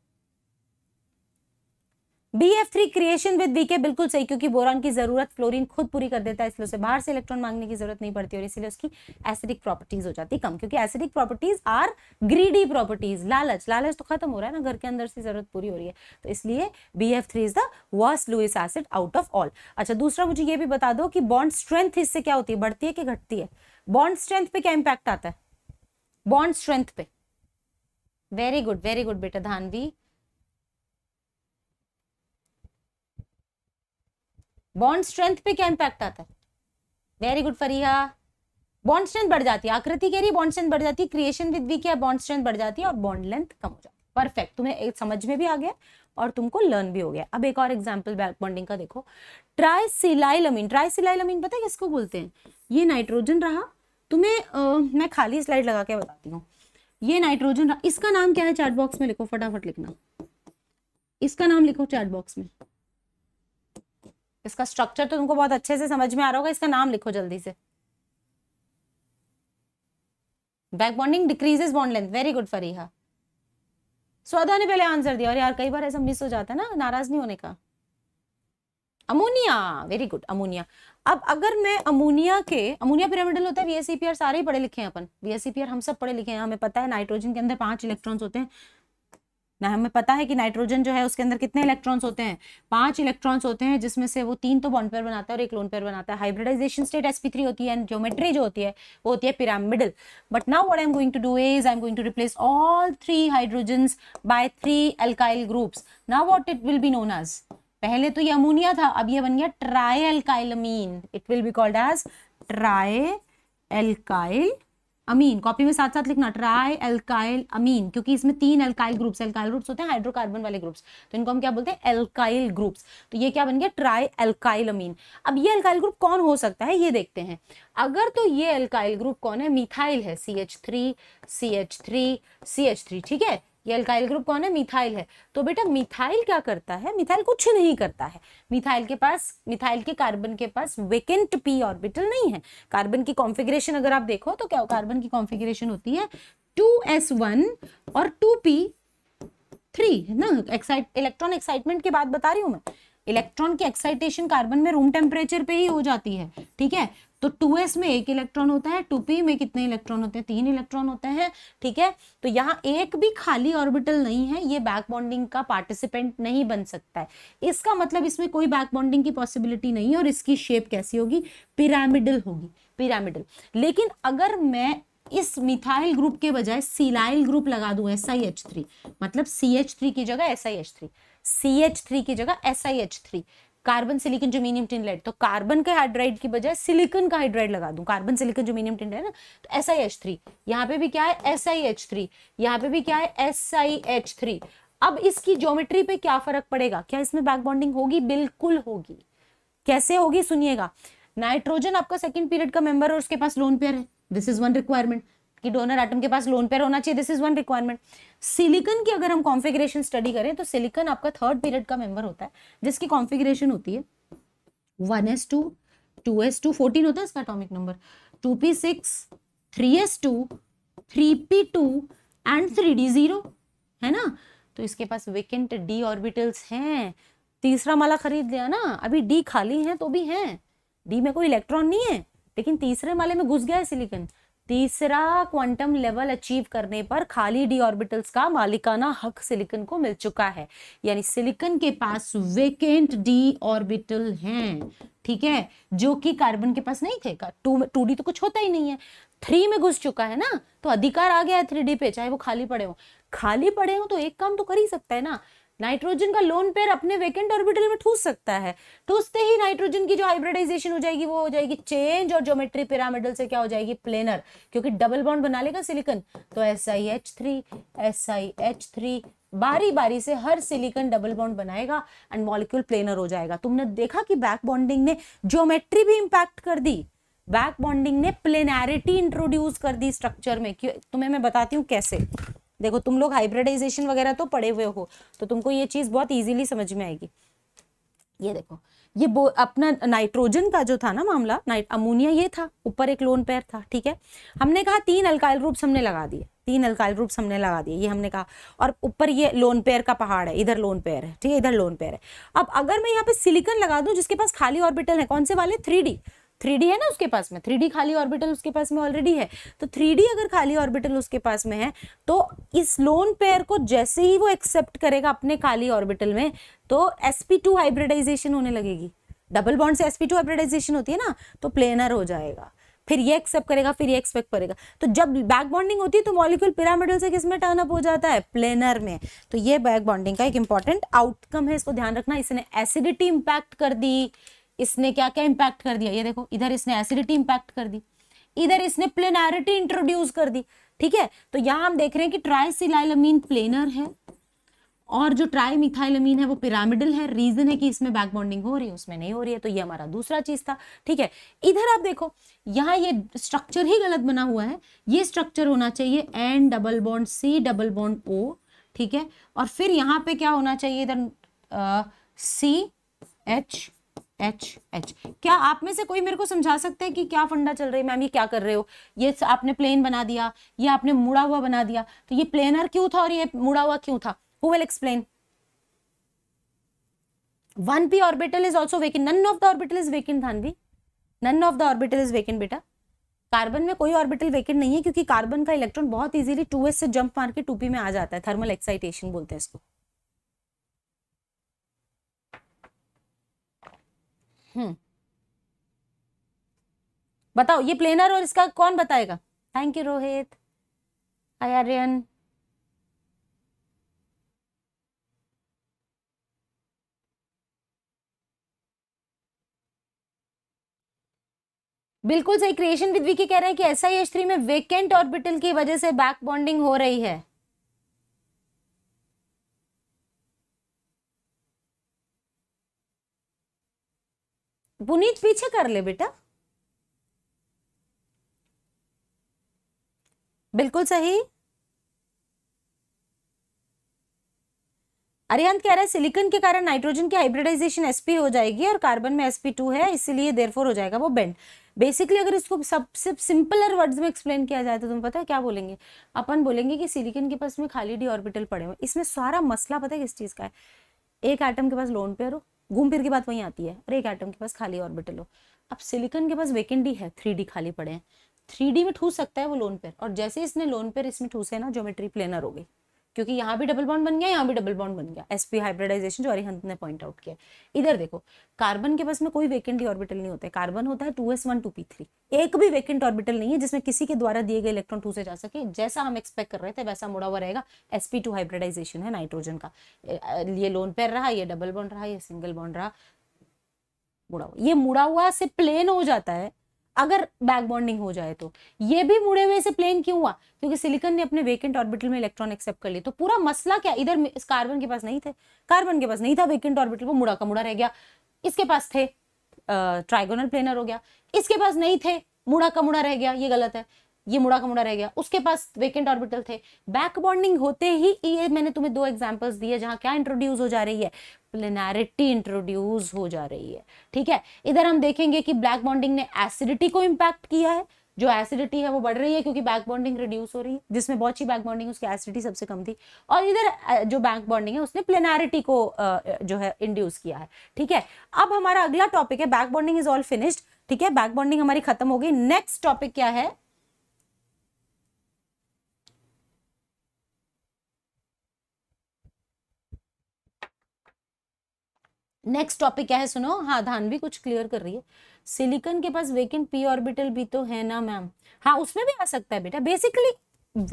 B F three Creation with VK बिल्कुल सही क्योंकि बोरान की जरूरत फ्लोरीन खुद पूरी कर देता है इसलिए उसे बाहर से इलेक्ट्रॉन मांगने की जरूरत नहीं पड़ती और इसलिए उसकी एसिडिक प्रॉपर्टीज हो जाती कम क्योंकि acidic properties are greedy properties लालच लालच तो खत्म हो रहा है ना घर के अंदर से जरूरत पूरी हो रही है तो इसलिए B F three is the worst Lewis acid out of all अच्छा दूसरा मुझे ये भी बता दो कि बॉन्ड स्ट्रेंथ इससे क्या होती है बढ़ती है कि घटती है बॉन्ड स्ट्रेंथ पे क्या इंपैक्ट आता है बॉन्ड स्ट्रेंथ पे वेरी गुड वेरी गुड बेटा धानवी बॉन्ड स्ट्रेंथ पे क्या इंपैक्ट आता है very good Fariha bond strength बढ़ जाती है आकृति कह रही बॉन्ड स्ट्रेंथ बढ़ जाती है क्रिएशन विद भी क्या बॉन्ड स्ट्रेंथ बढ़ जाती है और बॉन्ड लेंथ कम हो जाती है परफेक्ट तुम्हें एक समझ में भी आ गया और तुमको लर्न भी हो गया अब एक और एग्जाम्पल बैक बॉन्डिंग का देखो ट्राइसिलाइलमीन ट्राइसिलाइलमीन पता है किसको बोलते हैं ये नाइट्रोजन रहा तुम्हें आ, मैं खाली स्लाइड लगा के बताती हूँ ये नाइट्रोजन इसका नाम क्या है चार्ट बॉक्स में लिखो फटाफट लिखना इसका नाम लिखो चार्ट बॉक्स में इसका स्ट्रक्चर तो तुमको बहुत अच्छे से समझ में आ रहा होगा इसका नाम लिखो जल्दी से back bonding decreases bond length very good Fariha Swada ने पहले आंसर दिया और यार कई बार ऐसा मिस हो जाता है ना नाराज नहीं होने का अमोनिया वेरी गुड अमोनिया अब अगर मैं अमोनिया के अमोनिया पिरामिडल होता है वीएससीपीआर सारे ही पढ़े लिखे हैं अपन वीएससीपीआर हम सब पढ़े लिखे हैं हमें पता है नाइट्रोजन के अंदर पांच इलेक्ट्रॉन्स होते हैं ना हमें पता है कि नाइट्रोजन जो है उसके अंदर कितने इलेक्ट्रॉन्स होते हैं पांच इलेक्ट्रॉन्स होते हैं जिसमें से वो तीन तो बॉन्ड पेयर बनाता है और एक लोन पेयर बनाता है हाइब्रिडाइजेशन स्टेट sp3 होती है एंड ज्योमेट्री जो होती है वो होती है pyramidal but now what I am going to do is I am going to replace all three hydrogens by three alkyl groups now what it will be known as पहले तो ये ammonia था अब ये बन गया tri alkylamine it will be called as tri alkyl amine copy में साथ साथ लिखना ट्राई एल्काइल अमीन क्योंकि इसमें तीन एल्काइल ग्रुप्स एल्काइल ग्रुप्स होते हैं हाइड्रोकार्बन वाले ग्रुप्स तो इनको हम क्या बोलते हैं एल्काइल ग्रुप्स तो ये क्या बन गया ट्राई एल्काइल अमीन अब ये एल्काइल ग्रुप कौन हो सकता है ये देखते हैं अगर तो ये एल्काइल ग्रुप कौन है मिथाइल है C H three C H three C H three ठीक है ये अल्काइल ग्रुप कौन है मिथाइल है तो बेटा मिथाइल क्या करता है मिथाइल कुछ नहीं करता है मिथाइल के पास मिथाइल के कार्बन के पास वेकेंट पी ऑर्बिटल नहीं है कार्बन की कॉन्फिग्रेशन अगर आप देखो तो क्या कार्बन की कॉन्फिग्रेशन होती है टू एस वन और टू पी थ्री है ना एक्साइट इलेक्ट्रॉन एक्साइटमेंट की बात बता रही हूँ मैं इलेक्ट्रॉन की एक्साइटेशन कार्बन में रूम टेम्परेचर पे ही हो जाती है ठीक है तो 2s में एक इलेक्ट्रॉन होता है 2p में कितने इलेक्ट्रॉन होते हैं तीन इलेक्ट्रॉन होते हैं ठीक है तो यहाँ एक भी खाली ऑर्बिटल नहीं है ये बैक बॉन्डिंग का पार्टिसिपेंट नहीं बन सकता है इसका मतलब इसमें कोई बैक बॉन्डिंग की पॉसिबिलिटी नहीं है और इसकी शेप कैसी होगी पिरामिडल होगी पिरामिडल लेकिन अगर मैं इस मिथाइल ग्रुप के बजाय सिलाइल ग्रुप लगा दू एस मतलब सी एच थ्री की जगह S I H three C H three की जगह S I H three carbon silicon germanium tin lead तो कार्बन का हाइड्राइड की बजाय सिलिकन का हाइड्राइड लगा दूं कार्बन सिलिकन जमीनियम टिनलेट ना तो एस आई एच थ्री यहाँ पे भी क्या है एस आई एच थ्री यहाँ पे भी क्या है एस आई एच थ्री अब इसकी ज्योमेट्री पे क्या फर्क पड़ेगा क्या इसमें बैक बॉन्डिंग होगी बिल्कुल होगी कैसे होगी सुनिएगा नाइट्रोजन आपका सेकेंड पीरियड का मेंबर और उसके पास लोन पेयर है दिस इज वन रिक्वायरमेंट कि डोनर आटम के पास लोन पेयर होना चाहिए this is one requirement silicon की अगर हम कॉन्फिग्रेशन स्टडी करें तो सिलिकन आपका थर्ड पीरियड का मेंबर होता है जिसकी कॉन्फिग्रेशन होती है one s two two s two fourteen होता है इसका atomic number two p six three s two three p two and three d zero है ना तो इसके पास वेकेंट डी ऑर्बिटल्स हैं तीसरा माला खरीद लिया ना अभी डी खाली है तो भी है डी में कोई इलेक्ट्रॉन नहीं है लेकिन तीसरे माले में घुस गया है सिलिकन तीसरा क्वांटम लेवल अचीव करने पर खाली डी ऑर्बिटल्स का मालिकाना हक सिलिकन को मिल चुका है यानी सिलिकन के पास वेकेंट डी ऑर्बिटल हैं ठीक है जो कि कार्बन के पास नहीं थे टू टू डी तो कुछ होता ही नहीं है थ्री में घुस चुका है ना तो अधिकार आ गया है थ्री डी पे चाहे वो खाली पड़े हो खाली पड़े हो तो एक काम तो कर ही सकता है ना नाइट्रोजन का लोन पेयर अपने वेकेंट ऑर्बिटल में ठूस सकता है ठूसते ही नाइट्रोजन की जो हाइब्रिडाइजेशन हो जाएगी वो हो जाएगी चेंज और ज्योमेट्री पिरामिडल से क्या हो जाएगी प्लेनर क्योंकि डबल बॉन्ड बना लेगा सिलिकन तो S I H three S I H three बारी बारी से हर सिलिकन डबल बॉन्ड बनाएगा एंड मॉलिक्यूल प्लेनर हो जाएगा तुमने देखा कि बैक बॉन्डिंग ने ज्योमेट्री भी इंपैक्ट कर दी बैक बॉन्डिंग ने प्लेनैरिटी इंट्रोड्यूस कर दी स्ट्रक्चर में क्यों तुम्हें मैं बताती हूँ कैसे देखो तुम लोग हाइब्रिडाइजेशन वगैरह तो पढ़े हुए हो तो तुमको ये चीज़ बहुत ईजिली समझ में आएगी ये देखो ये बो अपना नाइट्रोजन का जो था ना मामला अमोनिया ये था ऊपर एक लोन पेयर था ठीक है हमने कहा तीन अल्काइल ग्रुप्स हमने लगा दिए तीन अल्काइल ग्रुप्स हमने लगा दिए ये हमने कहा और ऊपर ये लोन पेयर का पहाड़ है इधर लोन पेयर है ठीक है इधर लोन पेयर है अब अगर मैं यहाँ पे सिलिकन लगा दूँ जिसके पास खाली ऑर्बिटल है कौन से वाले थ्री थ्री है ना उसके पास में थ्री खाली ऑर्बिटल उसके पास में ऑलरेडी है तो थ्री अगर खाली ऑर्बिटल उसके पास में है तो इस लोन पेयर को जैसे ही वो एक्सेप्ट करेगा अपने खाली ऑर्बिटल में तो एस हाइब्रिडाइजेशन होने लगेगी डबल बॉन्ड से एस हाइब्रिडाइजेशन होती है ना तो प्लेनर हो जाएगा फिर ये एक्सेप्ट करेगा फिर ये एक्सपेक्ट करेगा तो जब बैक बॉन्डिंग होती है तो मॉलिक्यूल पिरामिडल से किसमें टर्न अप हो जाता है प्लेनर में तो ये बैक बॉन्डिंग का एक इंपॉर्टेंट आउटकम है इसको ध्यान रखना इसने एसिडिटी इंपैक्ट कर दी इसने क्या क्या इंपैक्ट कर दिया ये देखो इधर इसने एसिडिटी इंपैक्ट कर दी इधर इसने प्लेनैरिटी इंट्रोड्यूस कर दी ठीक है तो यहाँ हम देख रहे हैं कि ट्राइसिलाईलमीन प्लेनर है और जो ट्राई मिथाइलमीन है वो पिरामिडल है रीजन है कि इसमें बैक बॉन्डिंग हो रही है उसमें नहीं हो रही है तो ये हमारा दूसरा चीज था ठीक है इधर आप देखो यहाँ ये स्ट्रक्चर ही गलत बना हुआ है ये स्ट्रक्चर होना चाहिए N double bond C double bond O ठीक है और फिर यहाँ पे क्या होना चाहिए इधर सी एच एच एच क्या आप में से कोई मेरे को समझा सकते हैं कि क्या फंडा चल रही है मैम ये क्या कर रहे हो ये आपने प्लेन बना दिया ये आपने मुड़ा हुआ बना दिया तो ये प्लेनर क्यों था और ये मुड़ा हुआ क्यों था who will explain one p orbital is also vacant none of the orbital is vacant भी none of the orbital is vacant बेटा कार्बन में कोई ऑर्बिटल वेकेंट नहीं है क्योंकि कार्बन का इलेक्ट्रॉन बहुत इजीली टू से जंप मार के टूपी में आ जाता है थर्मल एक्साइटेशन बोलते हैं इसको हम्म बताओ ये प्लेनर और इसका कौन बताएगा thank you Rohit hi Aryan बिल्कुल सही क्रिएशन विद्वी के कह रहे हैं कि एस आई एच थ्री में वेकेंट ऑर्बिटल की वजह से बैक बॉन्डिंग हो रही है पुनीत पीछे कर ले बेटा बिल्कुल सही अरिहंत कह रहा है सिलिकन के कारण नाइट्रोजन की हाइब्रिडाइजेशन एसपी हो जाएगी और कार्बन में एसपी टू है इसीलिए देरफोर हो जाएगा वो बेंड बेसिकली अगर इसको सबसे सिंपलर वर्ड्स में एक्सप्लेन किया जाए तो तुम पता है क्या बोलेंगे अपन बोलेंगे कि सिलिकन के पास में खाली डी ऑर्बिटल पड़े हुए इसमें सारा मसला पता है किस चीज़ का है एक आइटम के पास लोन पेयर हो घूम फिर के बात वहीं आती है और एक एटम के पास खाली ऑर्बिटल हो अब सिलिकन के पास वेकेंडी है थ्री खाली पड़े हैं थ्री में ठूस सकता है वो लोन पेयर और जैसे इसने लोन पेयर इसमें ठूसे ना ज्योमेट्री प्लेनर हो गई क्योंकि यहाँ भी डबल बॉन्ड बन गया यहाँ भी डबल बॉन्ड बन गया एसपी हाइब्रिडाइजेशन जो अरिहंत ने पॉइंट आउट किया इधर देखो कार्बन के पास में कोई वेकेंट ऑर्बिटल नहीं होता है कार्बन होता है two s one two p three एक भी वेकेंट ऑर्बिटल नहीं है जिसमें किसी के द्वारा दिए गए इलेक्ट्रॉन टू से जा सके जैसा हम एक्सपेक्ट कर रहे थे वैसा मुड़ा हुआ रहेगा एसपी टू हाइब्रिडाइजेशन है नाइट्रोजन का ये लोन पेयर रहा ये डबल बॉन्ड रहा ये सिंगल बॉन्ड रहा मुड़ा हुआ ये मुड़ा हुआ से प्लेन हो जाता है अगर बैक बॉन्डिंग हो जाए तो ये भी मुड़े हुए से प्लेन क्यों हुआ क्योंकि सिलिकॉन ने अपने वेकेंट ऑर्बिटल में इलेक्ट्रॉन एक्सेप्ट कर लिए तो पूरा मसला क्या इधर इस कार्बन के पास नहीं थे कार्बन के पास नहीं था वेकेंट ऑर्बिटल वो मुड़ा का मुड़ा रह गया इसके पास थे ट्राइगोनल प्लेनर हो गया इसके पास नहीं थे मुड़ा का मुड़ा रह गया ये गलत है ये मुड़ा का मुड़ा रह गया उसके पास वेकेंट ऑर्बिटल थे बैक बॉन्डिंग होते ही ये e मैंने तुम्हें दो एग्जाम्पल्स दिए जहाँ क्या इंट्रोड्यूस हो जा रही है प्लेनैरिटी इंट्रोड्यूस हो जा रही है ठीक है इधर हम देखेंगे कि ब्लैक बॉन्डिंग ने एसिडिटी को इम्पैक्ट किया है जो एसिडिटी है वो बढ़ रही है क्योंकि बैक बॉन्डिंग रिड्यूस हो रही है जिसमें बहुत सी बैक बॉन्डिंग उसकी एसिडिटी सबसे कम थी और इधर जो बैक बॉन्डिंग है उसने प्लेनारिटी को जो है इंड्यूस किया है ठीक है अब हमारा अगला टॉपिक है back bonding is all finished ठीक है बैक बॉन्डिंग हमारी खत्म हो गई नेक्स्ट टॉपिक क्या है नेक्स्ट टॉपिक क्या है सुनो हाँ धान भी कुछ क्लियर कर रही है सिलिकन के पास वेकेंट पी ऑर्बिटल भी तो है ना मैम हाँ उसमें भी आ सकता है बेटा बेसिकली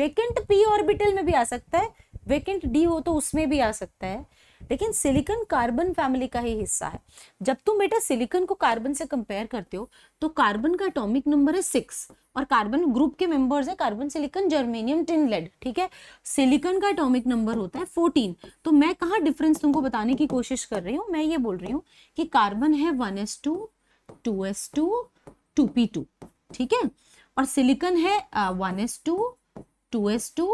वेकेंट पी ऑर्बिटल में भी आ सकता है वेकेंट डी हो तो उसमें भी आ सकता है लेकिन सिलिकन कार्बन फैमिली का ही हिस्सा है जब तुम बेटा सिलिकन को कार्बन से कंपेयर करते हो तो कार्बन का एटॉमिक नंबर है सिक्स और कार्बन ग्रुप के मेंबर्स है carbon silicon germanium tin lead ठीक है सिलिकन का एटॉमिक नंबर होता है फोर्टीन तो मैं कहाँ डिफरेंस तुमको बताने की कोशिश कर रही हूँ मैं ये बोल रही हूँ कि कार्बन है one s two two s two two p two ठीक है और सिलिकन है one s two two s two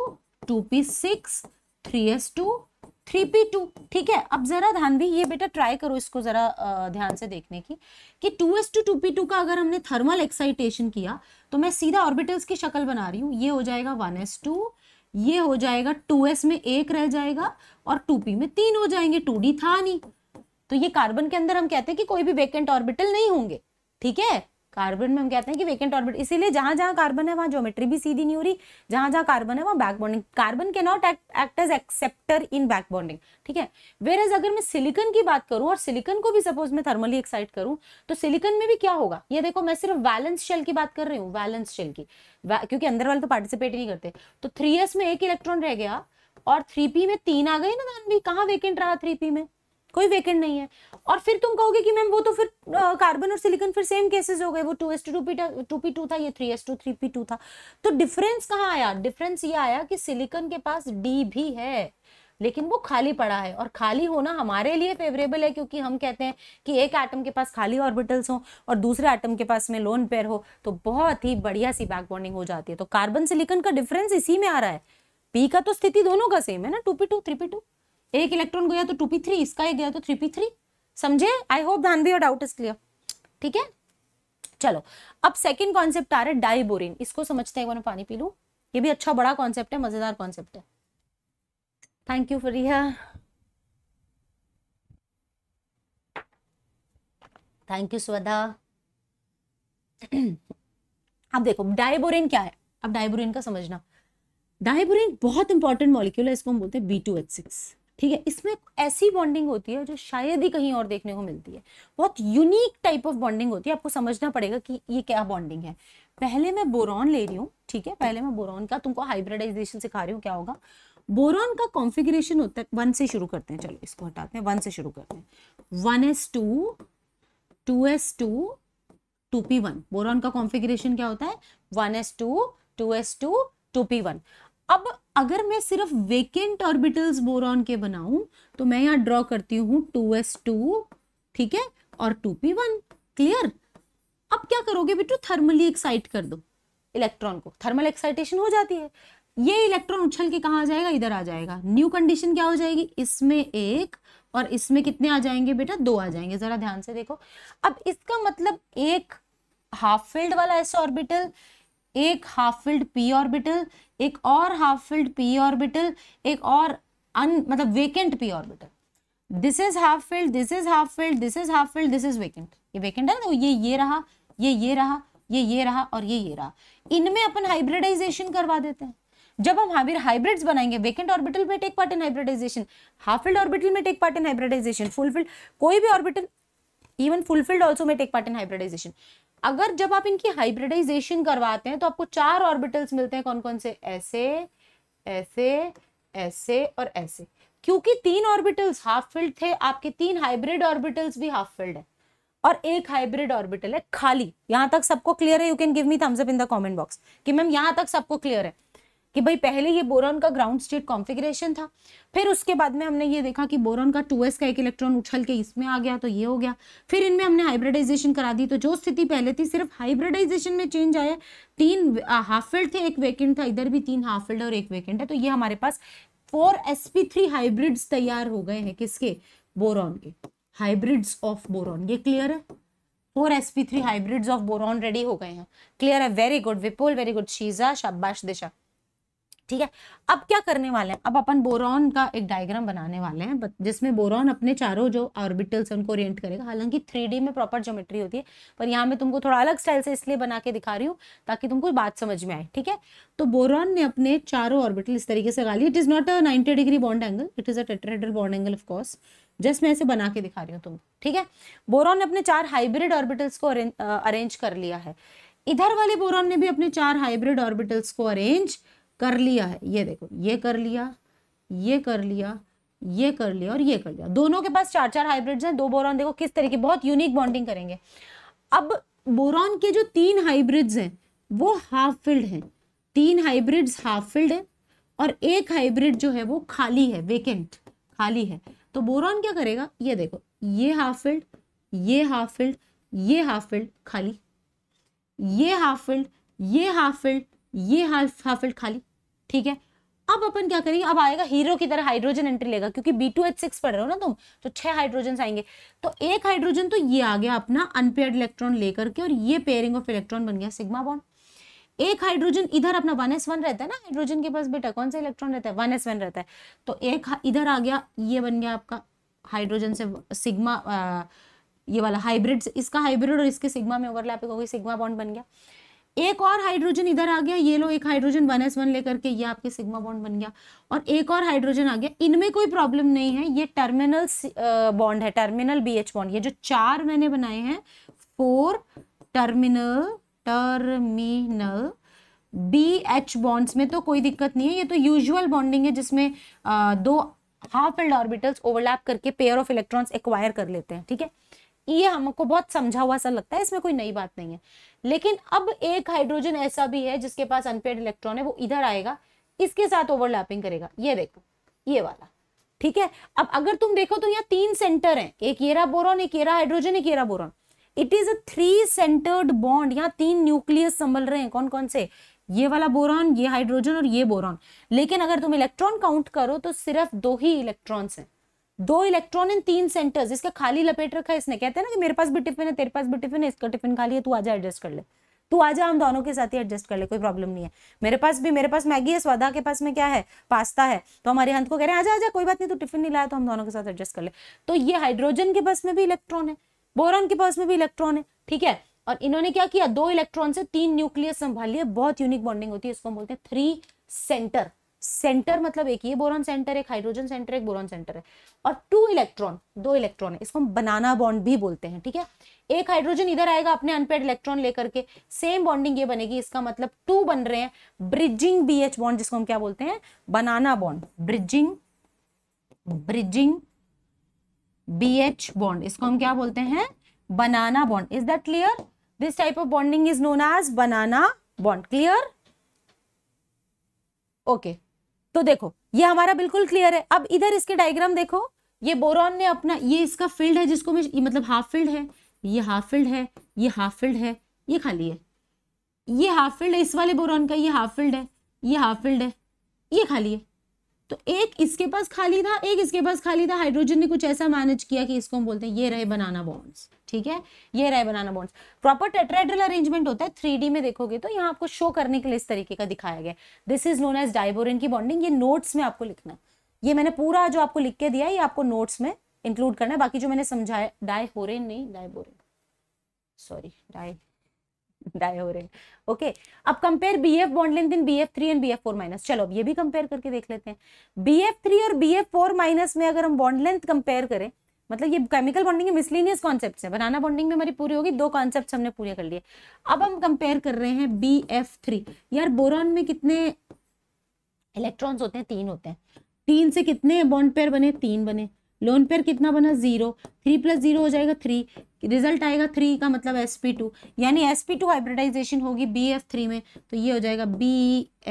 two p six three s two three p two ठीक है अब जरा ध्यान भी ये बेटा ट्राई करो इसको जरा ध्यान से देखने की कि two s two two p two का अगर हमने थर्मल एक्साइटेशन किया तो मैं सीधा ऑर्बिटल्स की शक्ल बना रही हूँ ये हो जाएगा वन एस टू ये हो जाएगा टू एस में एक रह जाएगा और टू पी में तीन हो जाएंगे टू डी था नहीं तो ये कार्बन के अंदर हम कहते हैं कि कोई भी वेकेंट ऑर्बिटल नहीं होंगे ठीक है कार्बन में हम कहते हैं कि वेकेंट ऑर्बिट इसीलिए जहां जहां कार्बन है वहां ज्योमेट्री भी सीधी नहीं हो रही जहां जहां कार्बन है वहां बैक बॉन्डिंग कार्बन के not act as acceptor in back bonding ठीक है वेर एज अगर मैं सिलिकन की बात करूं और सिलिकन को भी सपोज मैं थर्मली एक्साइट करूं तो सिलिकन में भी क्या होगा ये देखो मैं सिर्फ वैलेंस शेल की बात कर रही हूँ वैलेंस शेल की क्योंकि अंदर वाले तो पार्टिसिपेट ही नहीं करते तो थ्री में एक इलेक्ट्रॉन रह गया और थ्री में तीन आ गई ना भी कहाँ वेकेंट रहा थ्री में कोई वेकेंट नहीं है और फिर तुम कहोगे कि मैम वो तो फिर कार्बन और सिलिकॉन फिर सेम केसेस हो गए वो two s two p two p two था ये three s two three p two था तो डिफरेंस कहाँ आया डिफरेंस ये आया कि सिलिकॉन के पास डी भी है लेकिन वो खाली पड़ा है और खाली होना हमारे लिए फेवरेबल है क्योंकि हम कहते हैं कि एक आइटम के पास खाली ऑर्बिटल्स हो और दूसरे आइटम के पास में लोन पेयर हो तो बहुत ही बढ़िया सी बैक हो जाती है तो कार्बन सिलिकॉन का डिफरेंस इसी में आ रहा है पी का तो स्थिति दोनों का सेम है ना two p two three p two एक इलेक्ट्रॉन गया तो टू पी थ्री इसका एक गया तो थ्री पी थ्री समझे आई होप ध्यान भी डाउट इज क्लियर ठीक है चलो अब सेकेंड कॉन्सेप्ट आ रहा है डाइबोरिन इसको समझते हैं मैं पानी पी लू ये भी अच्छा बड़ा कॉन्सेप्ट है मजेदार कॉन्सेप्ट है thank you Fariya thank you Swadha अब देखो डाइबोरिन क्या है अब डाइबोरिन का समझना डाइबोरिन बहुत इंपॉर्टेंट मॉलिक्यूल है इसको हम बोलते हैं बी टू एच सिक्स ठीक है इसमें ऐसी बॉन्डिंग होती है जो शायद ही कहीं और देखने को मिलती है बहुत यूनिक टाइप ऑफ बॉन्डिंग होती है आपको समझना पड़ेगा कि ये क्या बॉन्डिंग है पहले मैं बोरॉन ले रही हूँ ठीक है पहले मैं बोरॉन का तुमको हाइब्रिडाइजेशन सिखा रही हूँ क्या होगा बोरॉन का कॉन्फिग्रेशन होता है वन से शुरू करते हैं चलो इसको हटाते हैं वन से शुरू करते हैं one s two two s two two p one boron का कॉन्फिग्रेशन क्या होता है one s two two s two two p one अब अगर मैं सिर्फ वेकेंट ऑर्बिटल्स बोरॉन के बनाऊं तो मैं यहां ड्रॉ करती हूं 2s2 ठीक है और 2p1 क्लियर अब क्या करोगे बेटू थर्मली एक्साइट कर दो इलेक्ट्रॉन को थर्मल एक्साइटेशन हो जाती है ये इलेक्ट्रॉन उछल के कहा आ जाएगा इधर आ जाएगा न्यू कंडीशन क्या हो जाएगी इसमें एक और इसमें कितने आ जाएंगे बेटा दो आ जाएंगे जरा ध्यान से देखो अब इसका मतलब एक हाफ फील्ड वाला ऐसा ऑर्बिटल एक हाफ फिल्ड पी ऑर्बिटल एक और हाफ फिल्ड पी ऑर्बिटल एक और अन मतलब vacant P orbital this is half filled this is half filled this is half filled this is vacant ये वेकेंट है ना तो ये ये रहा ये ये रहा ये ये रहा और ये ये रहा इनमें अपन हाइब्रिडाइजेशन करवा देते हैं जब हम हाइब्रिड हाइब्रिड्स बनाएंगे वेकेंट ऑर्बिटल में take part in hybridization half filled orbital में take part in hybridization full filled कोई भी ऑर्बिटल इवन फुलफिल्ड ऑल्सो में टेक पार्ट इन हाइब्रिडाइजेशन अगर जब आप इनकी हाइब्रिडाइजेशन करवाते हैं तो आपको चार ऑर्बिटल्स मिलते हैं कौन कौन से ऐसे ऐसे ऐसे और ऐसे क्योंकि तीन ऑर्बिटल्स हाफ फिल्ड थे आपके तीन हाइब्रिड ऑर्बिटल्स भी हाफ फिल्ड है और एक हाइब्रिड ऑर्बिटल है खाली यहां तक सबको क्लियर है you can give me thumbs up in the comment box कि मैम यहां तक सबको क्लियर है कि भाई पहले ये बोरॉन का ग्राउंड स्टेट कॉन्फ़िगरेशन था फिर उसके बाद में हमने ये देखा कि बोरॉन का 2s का एक इलेक्ट्रॉन उछल के इसमें आ गया तो ये हो गया फिर इनमें हमने हाइब्रिडाइजेशन करा दी तो जो स्थिति पहले थी सिर्फ हाइब्रिडाइजेशन में चेंज आया तीन हाफ फील्ड थे एक वेकेंट था इधर भी तीन हाफ फील्ड और एक वेकेंट है तो ये हमारे पास फोर एस हाइब्रिड्स तैयार हो गए हैं किसके बोरॉन के हाइब्रिड्स ऑफ बोरॉन ये क्लियर है four S P three hybrids of boron ready हो गए हैं क्लियर है very good Vipul very good Sheeja शाबाश दिशा ठीक है अब क्या करने वाले हैं अब अपन बोरॉन का एक डायग्राम बनाने वाले हैं जिसमें बोरॉन अपने चारों जो ऑर्बिटल्स उनको ओरिएंट करेगा हालांकि थ्री में प्रॉपर ज्योमेट्री होती है पर यहाँ मैं तुमको थोड़ा अलग स्टाइल से इसलिए बना के दिखा रही हूँ ताकि तुमको बात समझ में आए ठीक है तो बोरॉन ने अपने चारों ऑर्बिटल इस तरीके से लगा लिया it is not a ninety degree bond angle it is a tetrahedral bond angle of course just मैं ऐसे बना के दिखा रही हूँ तुमको ठीक है बोरॉन ने अपने चार हाइब्रिड ऑर्बिटल्स को अरेंज कर लिया है इधर वाले बोरॉन ने भी अपने चार हाइब्रिड ऑर्बिटल्स को अरेंज कर लिया है ये देखो ये कर लिया ये कर लिया ये कर लिया और ये कर लिया दोनों के पास चार चार हाइब्रिड्स हैं दो बोरॉन देखो किस तरीके बहुत यूनिक बॉन्डिंग करेंगे अब बोरॉन के जो तीन हाइब्रिड्स हैं वो हाफ फिल्ड हैं तीन हाइब्रिड्स हाफ फिल्ड है और एक हाइब्रिड जो है वो खाली है वेकेंट खाली है तो बोरॉन क्या करेगा ये देखो ये हाफ फिल्ड ये हाफ फिल्ड ये हाफ फिल्ड खाली ये हाफ फिल्ड ये हाफ फिल्ड ये हाफ हाफ फिल्ड खाली ठीक है अब अपन क्या करेंगे अब आएगा हीरो की तरह हाइड्रोजन एंट्री लेगा क्योंकि बी टू एच सिक्स पढ़ रहे हो ना तुम तो छह हाइड्रोजन आएंगे तो एक हाइड्रोजन तो ये आ गया अपना अनपेयर्ड इलेक्ट्रॉन लेकर के और ये पेयरिंग ऑफ इलेक्ट्रॉन बन गया सिग्मा बॉन्ड एक हाइड्रोजन इधर अपना वन एस वन रहता है ना हाइड्रोजन के पास बेटा कौन सा इलेक्ट्रॉन रहता है वन एस वन रहता है तो एक इधर आ गया ये बन गया आपका हाइड्रोजन से सिग्मा ये वाला हाइब्रिड इसका हाइब्रिड और इसके सिग्मा में ओवरलैपिंग हो गई सिग्मा बॉन्ड बन गया एक और हाइड्रोजन इधर आ गया ये लो एक हाइड्रोजन वन एस वन लेकर के ये आपके सिग्मा बॉन्ड बन गया और एक और हाइड्रोजन आ गया इनमें कोई प्रॉब्लम नहीं है ये टर्मिनल बॉन्ड है टर्मिनल बी एच बॉन्ड ये जो चार मैंने बनाए हैं four terminal terminal B H bonds में तो कोई दिक्कत नहीं है ये तो यूजुअल बॉन्डिंग है जिसमें दो हाफ एल्ड ऑर्बिटल्स ओवरलैप करके पेयर ऑफ इलेक्ट्रॉन्स एक्वायर कर लेते हैं ठीक है ये हमको बहुत समझा हुआ सा लगता है इसमें कोई नई बात नहीं है लेकिन अब एक हाइड्रोजन ऐसा भी है जिसके पास अनपेड इलेक्ट्रॉन है वो इधर आएगा इसके साथ ओवरलैपिंग करेगा ये देखो ये वाला ठीक है अब अगर तुम देखो तो यहाँ तीन सेंटर है एक येरा बोरॉन एक येरा हाइड्रोजन एक येरा boron it is a three centred bond यहाँ तीन न्यूक्लियस संभल रहे हैं कौन कौन से ये वाला बोरॉन ये हाइड्रोजन और ये बोरॉन लेकिन अगर तुम इलेक्ट्रॉन काउंट करो तो सिर्फ दो ही इलेक्ट्रॉन्स हैं दो इलेक्ट्रॉन इन तीन सेंटर्स इसका खाली लपेट रखा है इसने कहते हैं ना कि मेरे पास भी टिफिन है तेरे पास भी टिफिन है इसका टिफिन खाली है तू आजा एडजस्ट कर ले तू आजा हम दोनों के साथ ही एडजस्ट कर ले कोई प्रॉब्लम नहीं है मेरे पास भी मेरे पास मैगी है स्वादा के पास में क्या है पास्ता है तो हमारे हंत को कह रहे हैं आजा आजा कोई बात नहीं तू टिफिन नहीं लाया तो हम दोनों के साथ एडजस्ट कर ले तो ये हाइड्रोजन के पास में भी इलेक्ट्रॉन है बोरॉन के पास में भी इलेक्ट्रॉन है ठीक है और इन्होंने क्या किया दो इलेक्ट्रॉन से तीन न्यूक्लियस संभाल लिए बहुत यूनिक बॉन्डिंग होती है इसको बोलते हैं थ्री सेंटर सेंटर मतलब एक ये बोरॉन सेंटर एक हाइड्रोजन सेंटर एक बोरॉन सेंटर है और टू इलेक्ट्रॉन दो इलेक्ट्रॉन है इसको हम बनाना बॉन्ड भी बोलते हैं ठीक है एक हाइड्रोजन इधर आएगा अपने अनपेड इलेक्ट्रॉन लेकर के सेम बॉन्डिंग ये बनेगी इसका मतलब टू बन रहे हैं ब्रिजिंग बी एच बॉन्ड जिसको हम क्या बोलते हैं banana bond bridging bridging B H bond इसको हम क्या बोलते हैं banana bond is that clear this type of bonding is known as banana bond clear okay तो देखो ये हमारा बिल्कुल क्लियर है अब इधर इसके डायग्राम देखो ये बोरॉन ने अपना ये इसका फील्ड है जिसको मैं मतलब हाफ फील्ड है ये हाफ फील्ड है ये हाफ फील्ड है ये खाली है ये हाफ फील्ड है इस वाले बोरॉन का ये हाफ फील्ड है ये हाफ फील्ड है ये खाली है तो एक इसके पास खाली था एक इसके पास खाली था हाइड्रोजन ने कुछ ऐसा मैनेज किया कि इसको हम बोलते हैं ये रहे बनाना बॉन्ड्स ठीक है ये रहे banana bonds proper tetrahedral arrangement होता है थ्री में देखोगे तो यहाँ आपको शो करने के लिए इस तरीके का दिखाया गया this is known as diborane की बॉन्डिंग ये नोट्स में आपको लिखना है ये मैंने पूरा जो आपको लिख के दिया है ये आपको नोट्स में इंक्लूड करना है बाकी जो मैंने समझाया डायहोरेन नहीं डायबोरेन सॉरी डाय डायहोरेन ओके अब compare B F bond length in B F three and B F four minus चलो अब ये भी कंपेयर करके देख लेते हैं बी एफ थ्री और बी एफ फोर माइनस में अगर हम बॉन्ड लेंथ कंपेयर करें मतलब ये केमिकल बॉन्डिंग मिसलिनियस कॉन्सेप्ट है बनाना बॉन्डिंग में हमारी पूरी होगी दो कॉन्सेप्ट हमने पूरे कर लिए अब हम कंपेयर कर रहे हैं बी एफ थ्री यार बोरॉन में कितने इलेक्ट्रॉन्स होते हैं तीन होते हैं तीन से कितने बॉन्ड पेयर बने तीन बने लोन पेयर कितना बना जीरो थ्री प्लस जीरो हो जाएगा थ्री रिजल्ट आएगा थ्री का मतलब एस पी टू यानी एस पी टू हाइब्रिडाइजेशन होगी बी एफ थ्री में तो ये हो जाएगा B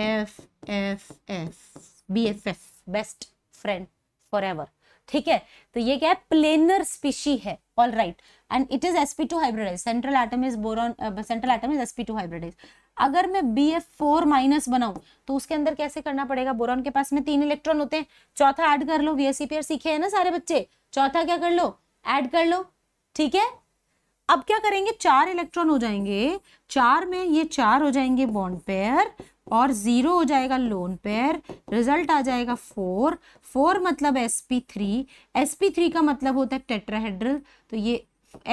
F F F B F F best friend forever एवर ठीक है तो ये क्या है प्लेनर स्पीशी है all right and it is S P two hybridize central atom is boron central atom is S P two hybridize अगर मैं बी एफ फोर माइनस बनाऊं तो उसके अंदर कैसे करना पड़ेगा बोरॉन के पास में तीन इलेक्ट्रॉन होते हैं चौथा ऐड कर लो वीएससीपीआर सीखे हैं ना सारे बच्चे चौथा क्या कर लो ऐड कर लो ठीक है अब क्या करेंगे चार इलेक्ट्रॉन हो जाएंगे चार में ये चार हो जाएंगे बॉन्ड पेयर और ज़ीरो हो जाएगा लोन पेयर रिजल्ट आ जाएगा फोर फोर मतलब S P three S P three का मतलब होता है टेट्राहेड्रल तो ये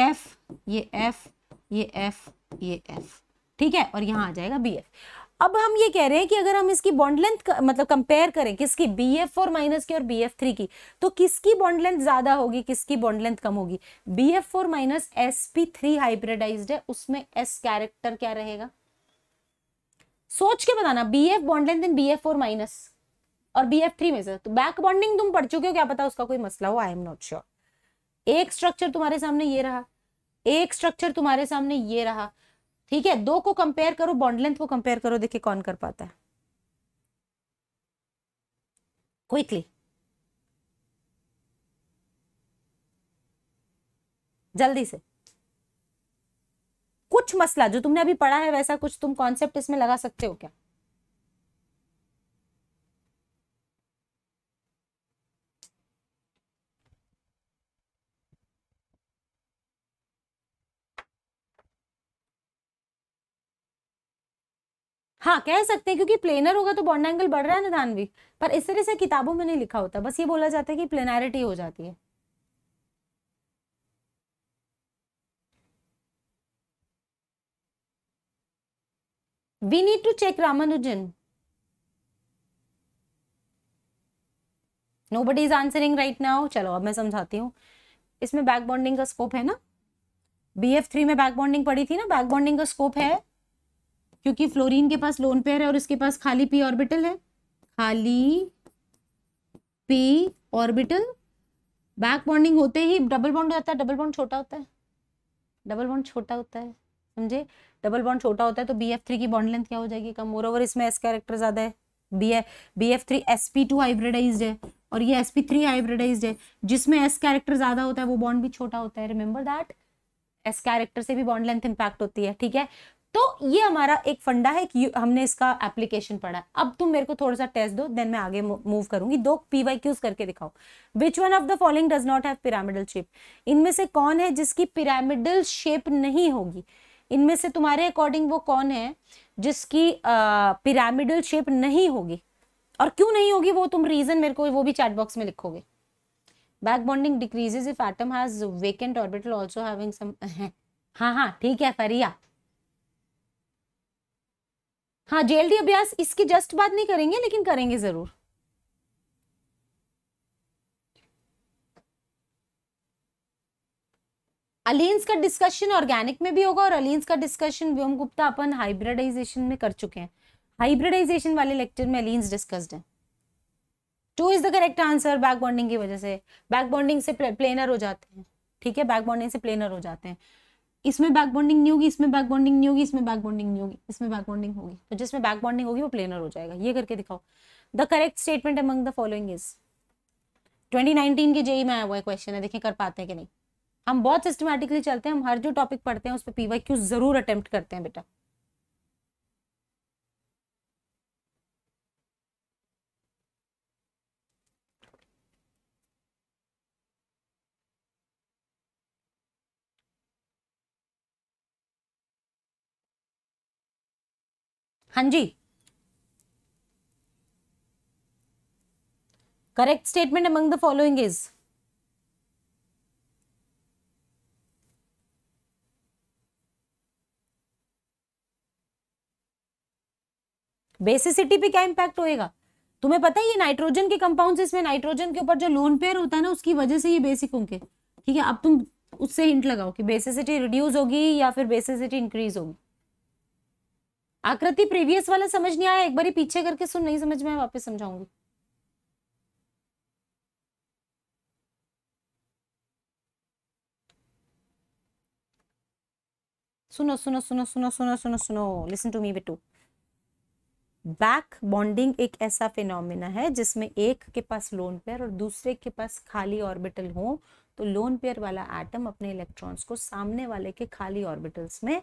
एफ ये एफ ये एफ ये एफ ठीक है और यहाँ आ जाएगा बी एफ अब हम ये कह रहे हैं कि अगर हम इसकी बॉन्ड लेंथ मतलब कंपेयर करें किसकी बी एफ फोर माइनस की और बी एफ थ्री की तो किसकी बॉन्ड लेंथ ज्यादा होगी किसकी बॉन्ड लेंथ कम होगी B F four minus S P three hybridize है उसमें एस कैरेक्टर क्या रहेगा सोच के बताना B F bond length in B F four minus और बी एफ थ्री में से तो बैक बॉन्डिंग तुम पढ़ चुके हो क्या पता उसका कोई मसला हो आई एम नॉट श्योर एक स्ट्रक्चर तुम्हारे सामने ये रहा एक स्ट्रक्चर तुम्हारे सामने ये रहा ठीक है दो को कंपेयर करो बॉन्ड लेंथ को कंपेयर करो देखिए कौन कर पाता है क्विकली जल्दी से कुछ मसला जो तुमने अभी पढ़ा है वैसा कुछ तुम कॉन्सेप्ट इसमें लगा सकते हो क्या हाँ कह सकते हैं क्योंकि प्लेनर होगा तो बॉन्ड एंगल बढ़ रहा है ना दानवी पर इस तरह से किताबों में नहीं लिखा होता बस ये बोला जाता है कि प्लेनैरिटी हो जाती है we need to check Ramanujan. Nobody is answering right now. chalo ab main samjhati hu isme back bonding ka scope hai na bf3 mein back bonding padi thi na back bonding ka scope hai kyunki fluorine क्योंकि paas के पास lone pair है और इसके पास खाली p orbital है खाली p orbital back bonding होते ही डबल बॉन्ड हो जाता है डबल बॉन्ड छोटा होता है डबल बॉन्ड छोटा होता है समझे डबल बॉन्ड छोटा होता है तो बी एफ थ्री की बॉन्ड लेंथ क्या हो जाएगी कम मोर ओवर इसमें एस कैरेक्टर ज़्यादा है B A B F three S P two hybridize है और ये एस पी थ्री हाइब्रिडाइज है जिसमें एस कैरेक्टर ज़्यादा होता है वो बॉन्ड भी छोटा होता है रिमेंबर दैट एस कैरेक्टर से भी बॉन्ड लेंथ इंपैक्ट होती है ठीक है तो ये हमारा एक फंडा है कि हमने इसका एप्लीकेशन पढ़ा अब तुम मेरे को थोड़ा सा टेस्ट दो देन मैं आगे मूव करूंगी दो पी वाई क्यूज करके दिखाओ which one of the following does not have pyramidal shape इनमें से कौन है जिसकी पिरामिडल शेप नहीं होगी इनमें से तुम्हारे अकॉर्डिंग वो कौन है जिसकी पिरामिडल शेप नहीं होगी और क्यों नहीं होगी वो तुम रीजन मेरे को वो भी चैट बॉक्स में लिखोगे back bonding decreases if atom has vacant orbital also having some हाँ हाँ ठीक है फरिया हाँ जेएलडी अभ्यास इसकी जस्ट बात नहीं करेंगे लेकिन करेंगे जरूर अलीन्स का डिस्कशन ऑर्गेनिक में भी होगा और अलीन्स का डिस्कशन व्योम गुप्ता अपन हाइब्रिडाइजेशन में कर चुके हैं हाइब्रिडाइजेशन वाले लेक्चर में अलीन्स डिस्कस्ड है two is the correct answer back bonding की वजह से बैक बॉन्डिंग से प्लेनर हो जाते हैं ठीक है बैक बॉन्डिंग से प्लेनर हो जाते हैं इसमें बैक बॉन्डिंग नहीं होगी इसमें बैक बॉन्डिंग नहीं होगी इसमें बैक बॉन्डिंग नहीं होगी इसमें बैक बॉन्डिंग होगी तो जिसमें बैक बॉन्डिंग होगी वो प्लेनर हो जाएगा ये करके दिखाओ the correct statement among the following is 2019 के जेई e में आया हुआ क्वेश्चन है देखें कर पाते हैं कि नहीं हम बहुत सिस्टमेटिकली चलते हैं हम हर जो टॉपिक पढ़ते हैं उस पर पीवा क्यू जरूर अटेम्प्ट करते हैं बेटा हाँ जी correct statement among the following is basicity पे क्या इंपैक्ट होएगा तुम्हें पता है ये नाइट्रोजन के कंपाउंड इसमें नाइट्रोजन के ऊपर जो लोन पेयर होता है ना उसकी वजह से ये बेसिक होंगे ठीक है अब तुम उससे हिंट लगाओ कि बेसिसिटी रिड्यूस होगी या फिर बेसिसिटी इंक्रीज होगी आकृति प्रीवियस वाला समझ नहीं आया एक बार पीछे करके सुन नहीं समझ में वापस समझाऊंगी सुनो सुनो सुनो सुनो सुनो सुनो सुनो listen to me Bittu back bonding एक ऐसा फिनोमिना है जिसमें एक के पास लोन पेयर और दूसरे के पास खाली ऑर्बिटल हो तो लोन पेयर वाला एटम अपने इलेक्ट्रॉन्स को सामने वाले के खाली ऑर्बिटल्स में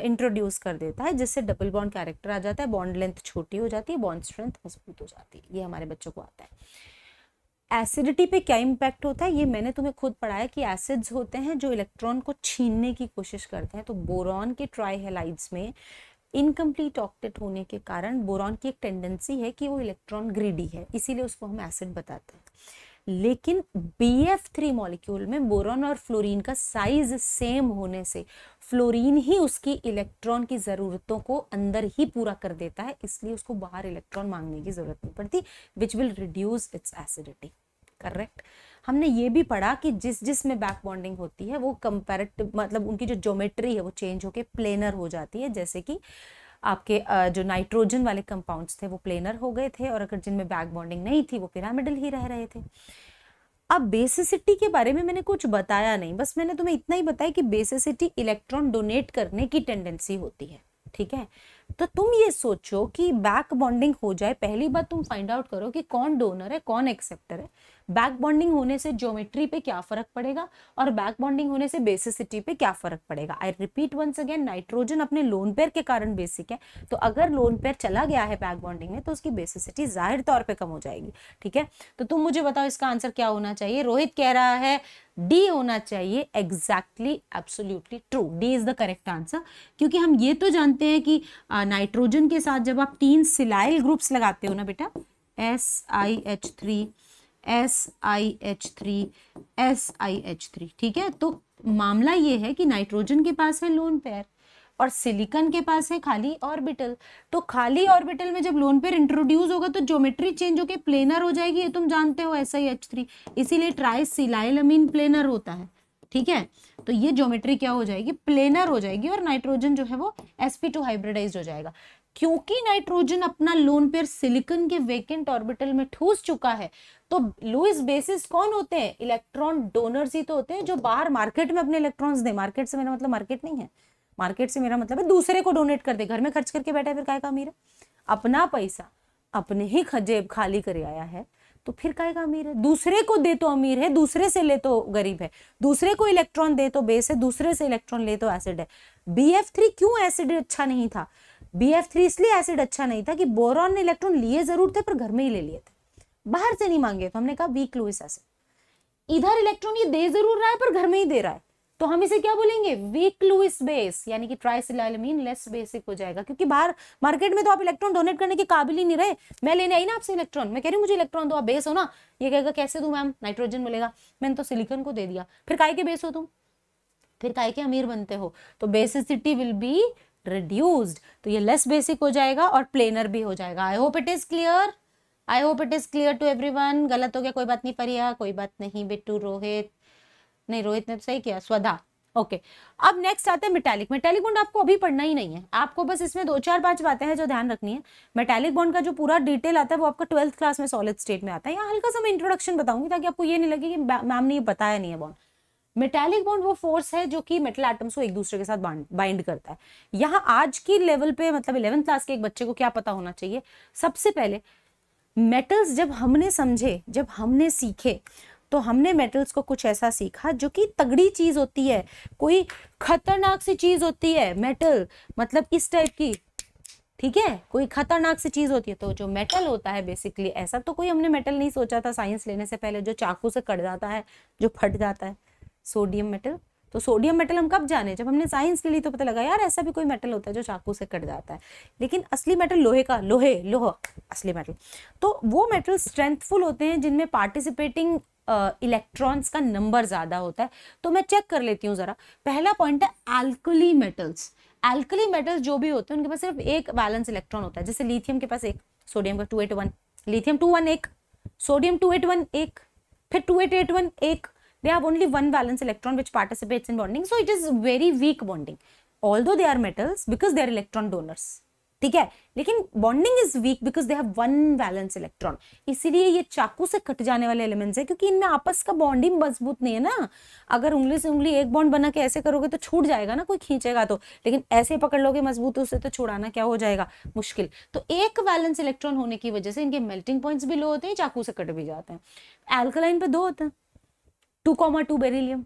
इंट्रोड्यूस कर देता है जिससे डबल बॉन्ड कैरेक्टर आ जाता है बॉन्ड लेंथ छोटी हो जाती है बॉन्ड स्ट्रेंथ मजबूत हो जाती है ये हमारे बच्चों को आता है एसिडिटी पे क्या इम्पैक्ट होता है ये मैंने तुम्हें खुद पढ़ाया कि एसिड्स होते हैं जो इलेक्ट्रॉन को छीनने की कोशिश करते हैं तो बोरॉन के ट्राई में इनकम्प्लीट ऑक्टेट होने के कारण बोरॉन की एक टेंडेंसी है कि वो इलेक्ट्रॉन ग्रीडी है इसीलिए उसको हम एसिड बताते हैं लेकिन बी एफ थ्री मॉलिक्यूल में बोरॉन और फ्लोरीन का साइज सेम होने से फ्लोरीन ही उसकी इलेक्ट्रॉन की ज़रूरतों को अंदर ही पूरा कर देता है इसलिए उसको बाहर इलेक्ट्रॉन मांगने की ज़रूरत नहीं पड़ती which will reduce its acidity correct हमने ये भी पढ़ा कि जिस जिस में बैक बॉन्डिंग होती है वो कंपेरेटिव मतलब उनकी जो जोमेट्री है वो चेंज होकर प्लेनर हो जाती है जैसे कि आपके जो नाइट्रोजन वाले कंपाउंड्स थे वो प्लेनर हो गए थे और अगर जिनमें बैक बॉन्डिंग नहीं थी वो पिरामिडल ही रह रहे थे अब बेसिसिटी के बारे में मैंने कुछ बताया नहीं बस मैंने तुम्हें इतना ही बताया कि बेसिसिटी इलेक्ट्रॉन डोनेट करने की टेंडेंसी होती है ठीक है तो तुम ये सोचो कि बैक बॉन्डिंग हो जाए पहली बात तुम फाइंड आउट करो कि कौन डोनर है कौन एक्सेप्टर है बैक बॉन्डिंग होने से ज्योमेट्री पे क्या फर्क पड़ेगा और बैक बॉन्डिंग होने से बेसिसिटी पे क्या फर्क पड़ेगा I repeat once again nitrogen अपने लोन पेयर के कारण बेसिक है तो अगर लोन पेयर चला गया है बैक बॉन्डिंग में तो उसकी बेसिसिटी जाहिर तौर पर कम हो जाएगी ठीक है तो तुम मुझे बताओ इसका आंसर क्या होना चाहिए रोहित कह रहा है डी होना चाहिए exactly absolutely true D is the correct answer क्योंकि हम ये तो जानते हैं कि नाइट्रोजन के साथ जब आप तीन सिलाइल ग्रुप्स लगाते हो ना बेटा S I H three S I H three S I H three ठीक है तो मामला ये है कि नाइट्रोजन के पास है लोन पैर और सिलिकन के पास है खाली ऑर्बिटल तो खाली ऑर्बिटल में जब लोन पेयर इंट्रोड्यूस होगा तो ज्योमेट्री चेंज होकर प्लेनर हो जाएगी ये तुम जानते हो ऐसा ही एच थ्री इसीलिए ट्राई सिलाइलमीन प्लेनर होता है ठीक है तो ये ज्योमेट्री क्या हो जाएगी प्लेनर हो जाएगी और नाइट्रोजन जो है वो एसपी टू हाइब्रिडाइज हो जाएगा क्योंकि नाइट्रोजन अपना लोन पेयर सिलिकन के वेकेंट ऑर्बिटल में ठूस चुका है तो लुइस बेसिस कौन होते हैं इलेक्ट्रॉन डोनर्स ही तो होते हैं जो बाहर मार्केट में अपने इलेक्ट्रॉन्स दे मार्केट से मेरा मतलब मार्केट नहीं है मार्केट से मेरा मतलब है दूसरे को डोनेट कर दे घर में खर्च करके बैठा है फिर काय का अमीर है अपना पैसा अपने ही जेब खाली कर आया है तो फिर काय का अमीर है दूसरे को दे तो अमीर है दूसरे से ले तो गरीब है दूसरे को इलेक्ट्रॉन दे तो बेस है दूसरे से इलेक्ट्रॉन ले तो एसिड है बी एफ थ्री क्यों एसिड अच्छा नहीं था बी एफ थ्री इसलिए एसिड अच्छा नहीं था कि बोरॉन ने इलेक्ट्रॉन लिए जरूर थे पर घर में ही ले लिए थे बाहर से नहीं मांगे तो हमने कहा वीक लुइस एसिड इधर इलेक्ट्रॉन ये दे जरूर रहा है पर घर में ही दे रहा है तो हम इसे क्या बोलेंगे वीक लुइस बेस यानी कि ट्राइसिलाइलमीन लेस बेसिक हो जाएगा क्योंकि बाहर मार्केट में तो आप इलेक्ट्रॉन डोनेट करने के काबिल ही नहीं रहे मैं लेने आई ना आपसे इलेक्ट्रॉन मैं कह रही हूँ मुझे इलेक्ट्रॉन दो आप बेस हो ना ये कहेगा कैसे दू मैम नाइट्रोजन मिलेगा मैंने तो सिलिकन को दे दिया फिर काय के बेस हो तुम फिर काय के अमीर बनते हो तो बेसिसिटी विल बी रिड्यूस्ड तो ये लेस बेसिक हो जाएगा और प्लेनर भी हो जाएगा I hope it is clear I hope it is clear to everyone गलत हो गया कोई बात नहीं परिया कोई बात नहीं बिट्टू रोहित नहीं रोहित ने तो सही किया स्वधा ओके अब नेक्स्ट आते हैं मेटालिक मेटालिक बॉन्ड आपको अभी पढ़ना ही नहीं है आपको बस इसमें दो चार पांच बातें हैं जो ध्यान रखनी है मेटालिक बॉन्ड का जो पूरा डिटेल आता है वो आपका ट्वेल्थ क्लास में सॉलिड स्टेट में आता है यहाँ हल्का सा मैं इंट्रोडक्शन बताऊंगी ताकि आपको ये नहीं लगे कि मैम ने ये बताया नहीं है बॉन्ड मेटालिक बॉन्ड वो फोर्स है जो कि मेटल आइटम्स को एक दूसरे के साथ बाइंड करता है यहाँ आज की लेवल पे मतलब इलेवंथ क्लास के एक बच्चे को क्या पता होना चाहिए सबसे पहले मेटल्स जब हमने समझे जब हमने सीखे तो हमने मेटल्स को कुछ ऐसा सीखा जो कि तगड़ी चीज़ होती है कोई खतरनाक सी चीज़ होती है मेटल मतलब इस टाइप की ठीक है कोई खतरनाक सी चीज होती है तो जो मेटल होता है बेसिकली ऐसा तो कोई हमने मेटल नहीं सोचा था साइंस लेने से पहले जो चाकू से कट जाता है जो फट जाता है सोडियम मेटल तो सोडियम मेटल हम कब जाने जब हमने साइंस के लिए तो पता लगा यार ऐसा भी कोई मेटल होता है जो चाकू से कट जाता है लेकिन असली मेटल लोहे का लोहे लोह असली मेटल तो वो मेटल स्ट्रेंथफुल होते हैं जिनमें पार्टिसिपेटिंग इलेक्ट्रॉन्स uh, का नंबर ज़्यादा होता है तो मैं चेक कर लेती हूँ ज़रा पहला पॉइंट है एल्कली मेटल्स एल्कली मेटल्स जो भी होते हैं उनके पास सिर्फ एक बैलेंस इलेक्ट्रॉन होता है जैसे लिथियम के पास एक सोडियम का two eight one lithium two one एक सोडियम टू एट वन एक फिर टू एट एट वन एक they have only one valence electron which participates in bonding so it is very weak bonding although they are metals because they are electron donors ठीक है लेकिन bonding is weak because they have one valence electron इसीलिए ये चाकू से cut जाने वाले elements है क्योंकि इनमें आपस का बॉन्डिंग मजबूत नहीं है ना अगर उंगली से उंगली एक बॉन्ड बना के ऐसे करोगे तो छूट जाएगा ना कोई खींचेगा तो लेकिन ऐसे पकड़ लोगे मजबूत उसे तो छुड़ाना क्या हो जाएगा मुश्किल तो एक बैलेंस इलेक्ट्रॉन होने की वजह से इनके मेल्टिंग पॉइंट्स भी लो होते हैं चाकू से कट भी जाते हैं एल्कलाइन पे दो होते हैं two comma two beryllium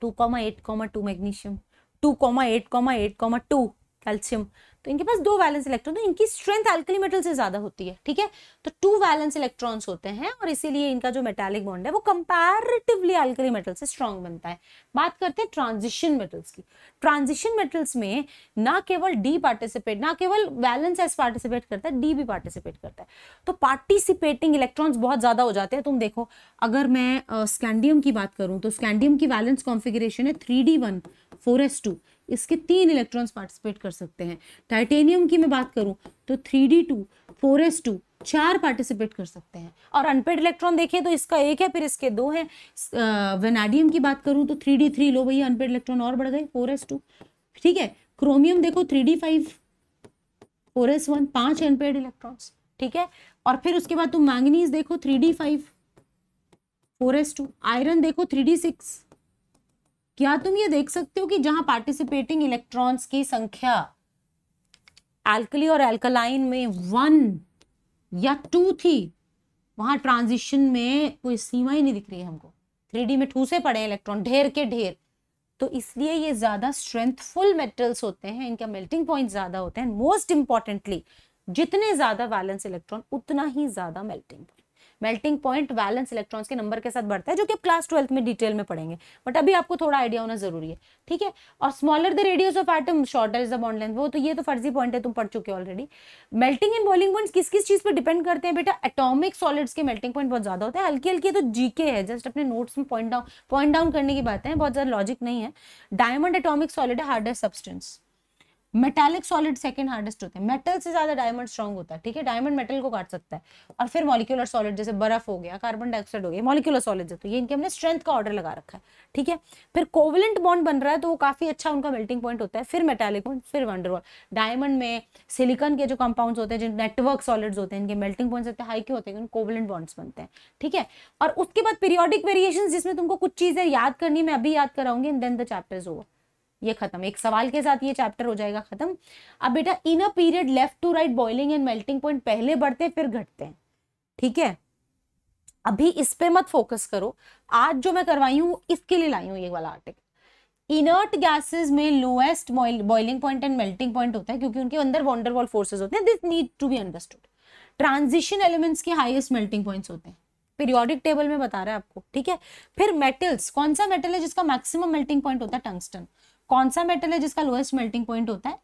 two comma eight comma two magnesium two comma eight comma eight comma two calcium तो इनके पास दो वैलेंस इलेक्ट्रॉन तो इनकी स्ट्रेंथ एल्कली मेटल से ज्यादा होती है ठीक है तो टू वैलेंस इलेक्ट्रॉन्स होते हैं और इसीलिए इनका जो मेटालिक बॉन्ड है वो कंपैरेटिवली एल्कली मेटल से स्ट्रॉन्ग बनता है बात करते हैं ट्रांजिशन मेटल्स की ट्रांजिशन मेटल्स में ना केवल डी पार्टिसिपेट ना केवल वैलेंस एस पार्टिसिपेट करता है डी भी पार्टिसिपेट करता है तो पार्टिसिपेटिंग इलेक्ट्रॉन्स बहुत ज्यादा हो जाते हैं तुम देखो अगर मैं स्कैंडियम uh, की बात करूं तो स्कैंडियम की वैलेंस कॉन्फिग्रेशन है three D one four S two इसके तीन इलेक्ट्रॉन्स पार्टिसिपेट कर सकते हैं टाइटेनियम की मैं बात करूं तो three D two four S two चार पार्टिसिपेट कर सकते हैं और अनपेड इलेक्ट्रॉन देखें तो इसका एक है फिर इसके दो हैं वेनाडियम की बात करूं तो थ्री डी थ्री लो भैया अनपेड इलेक्ट्रॉन और बढ़ गए फोर ठीक है क्रोमियम देखो three D five four S one पाँच अनपेड इलेक्ट्रॉन्स ठीक है और फिर उसके बाद तुम मैंगनीज देखो three D five four S two iron देखो थ्री डी सिक्स क्या तुम ये देख सकते हो कि जहां पार्टिसिपेटिंग इलेक्ट्रॉन्स की संख्या एल्कली और एल्कलाइन में वन या टू थी वहां ट्रांजिशन में कोई सीमा ही नहीं दिख रही है हमको थ्री में ठूसे पड़े इलेक्ट्रॉन ढेर के ढेर तो इसलिए ये ज़्यादा स्ट्रेंथफुल मेटल्स होते हैं इनका मेल्टिंग पॉइंट ज़्यादा होते हैं मोस्ट इंपॉर्टेंटली जितने ज़्यादा वैलेंस इलेक्ट्रॉन उतना ही ज़्यादा melting point melting point valence electrons के नंबर के साथ बढ़ता है जो कि आप क्लास ट्वेल्थ में डिटेल में पढ़ेंगे बट अभी आपको थोड़ा आइडिया होना जरूरी है ठीक है और smaller the radius of atom shorter is the bond length वो तो ये तो फर्जी पॉइंट है तुम पढ़ चुके already melting and boiling point किस किस चीज पर डिपेंड करते हैं बेटा एटोमिक सॉलिड्स के मेल्टिंग पॉइंट बहुत ज्यादा होते हैं हल्की हल्की तो जीके है जस्ट अपने नोट्स में पॉइंट डाउन पॉइंट डाउन करने की बात है बहुत ज्यादा लॉजिक नहीं है डायमंड एटोमिक सॉलिड है hardest substance metallic solid second hardest होते हैं मेटल से ज्यादा डायमंड स्ट्रॉन्ग होता है ठीक है डायमंड मेटल को काट सकता है और फिर मॉलिकुलर सॉलिड जैसे बर्फ हो गया कार्बन डाइऑक्साइड हो गया मॉलिकुलर सॉलिड तो ये इनके हमने स्ट्रेंथ का ऑर्डर लगा रखा है ठीक है फिर कोवलेंट बॉन्ड बन रहा है तो वो काफी अच्छा उनका मेल्टिंग पॉइंट होता है फिर मेटालिक बॉन्ड फिर वंडरवॉल डायमंड में सिलिकन के जो कंपाउंड होते हैं जिन नेटवर्क सॉलिड्स होते हैं इनके मेल्टिंग पॉइंट इतने हाई के होते हैं कोवलेंट बॉन्ड्स बनते हैं ठीक है और उसके बाद पीरियोडिक वेरिएशन जिसमें तुमको कुछ चीजें याद करनी मैं अभी याद कराऊंगी in then the chapters over ये खत्म एक सवाल के साथ ये चैप्टर हो जाएगा खत्म अब बेटा in a period left to right boiling and melting point पहले बढ़ते हैं फिर घटते हैं ठीक है अभी इस पे मत फोकस करो आज जो मैं करवाई हूँ इसके लिए लाई हूँ ये वाला आर्टिकल इनर्ट गैसेस में lowest boiling point and melting point होता है क्योंकि उनके अंदर वॉन्डरवॉल फोर्सेज होते हैं this need to be understood transition elements के हाइएस्ट मेल्टिंग पॉइंट होते हैं पीरियोडिक टेबल में बता रहा है आपको ठीक है फिर मेटल्स कौन सा मेटल है जिसका मैक्सिमम मेल्टिंग पॉइंट होता है टंगस्टन कौन सा मेटल है जिसका लोएस्ट मेल्टिंग पॉइंट होता है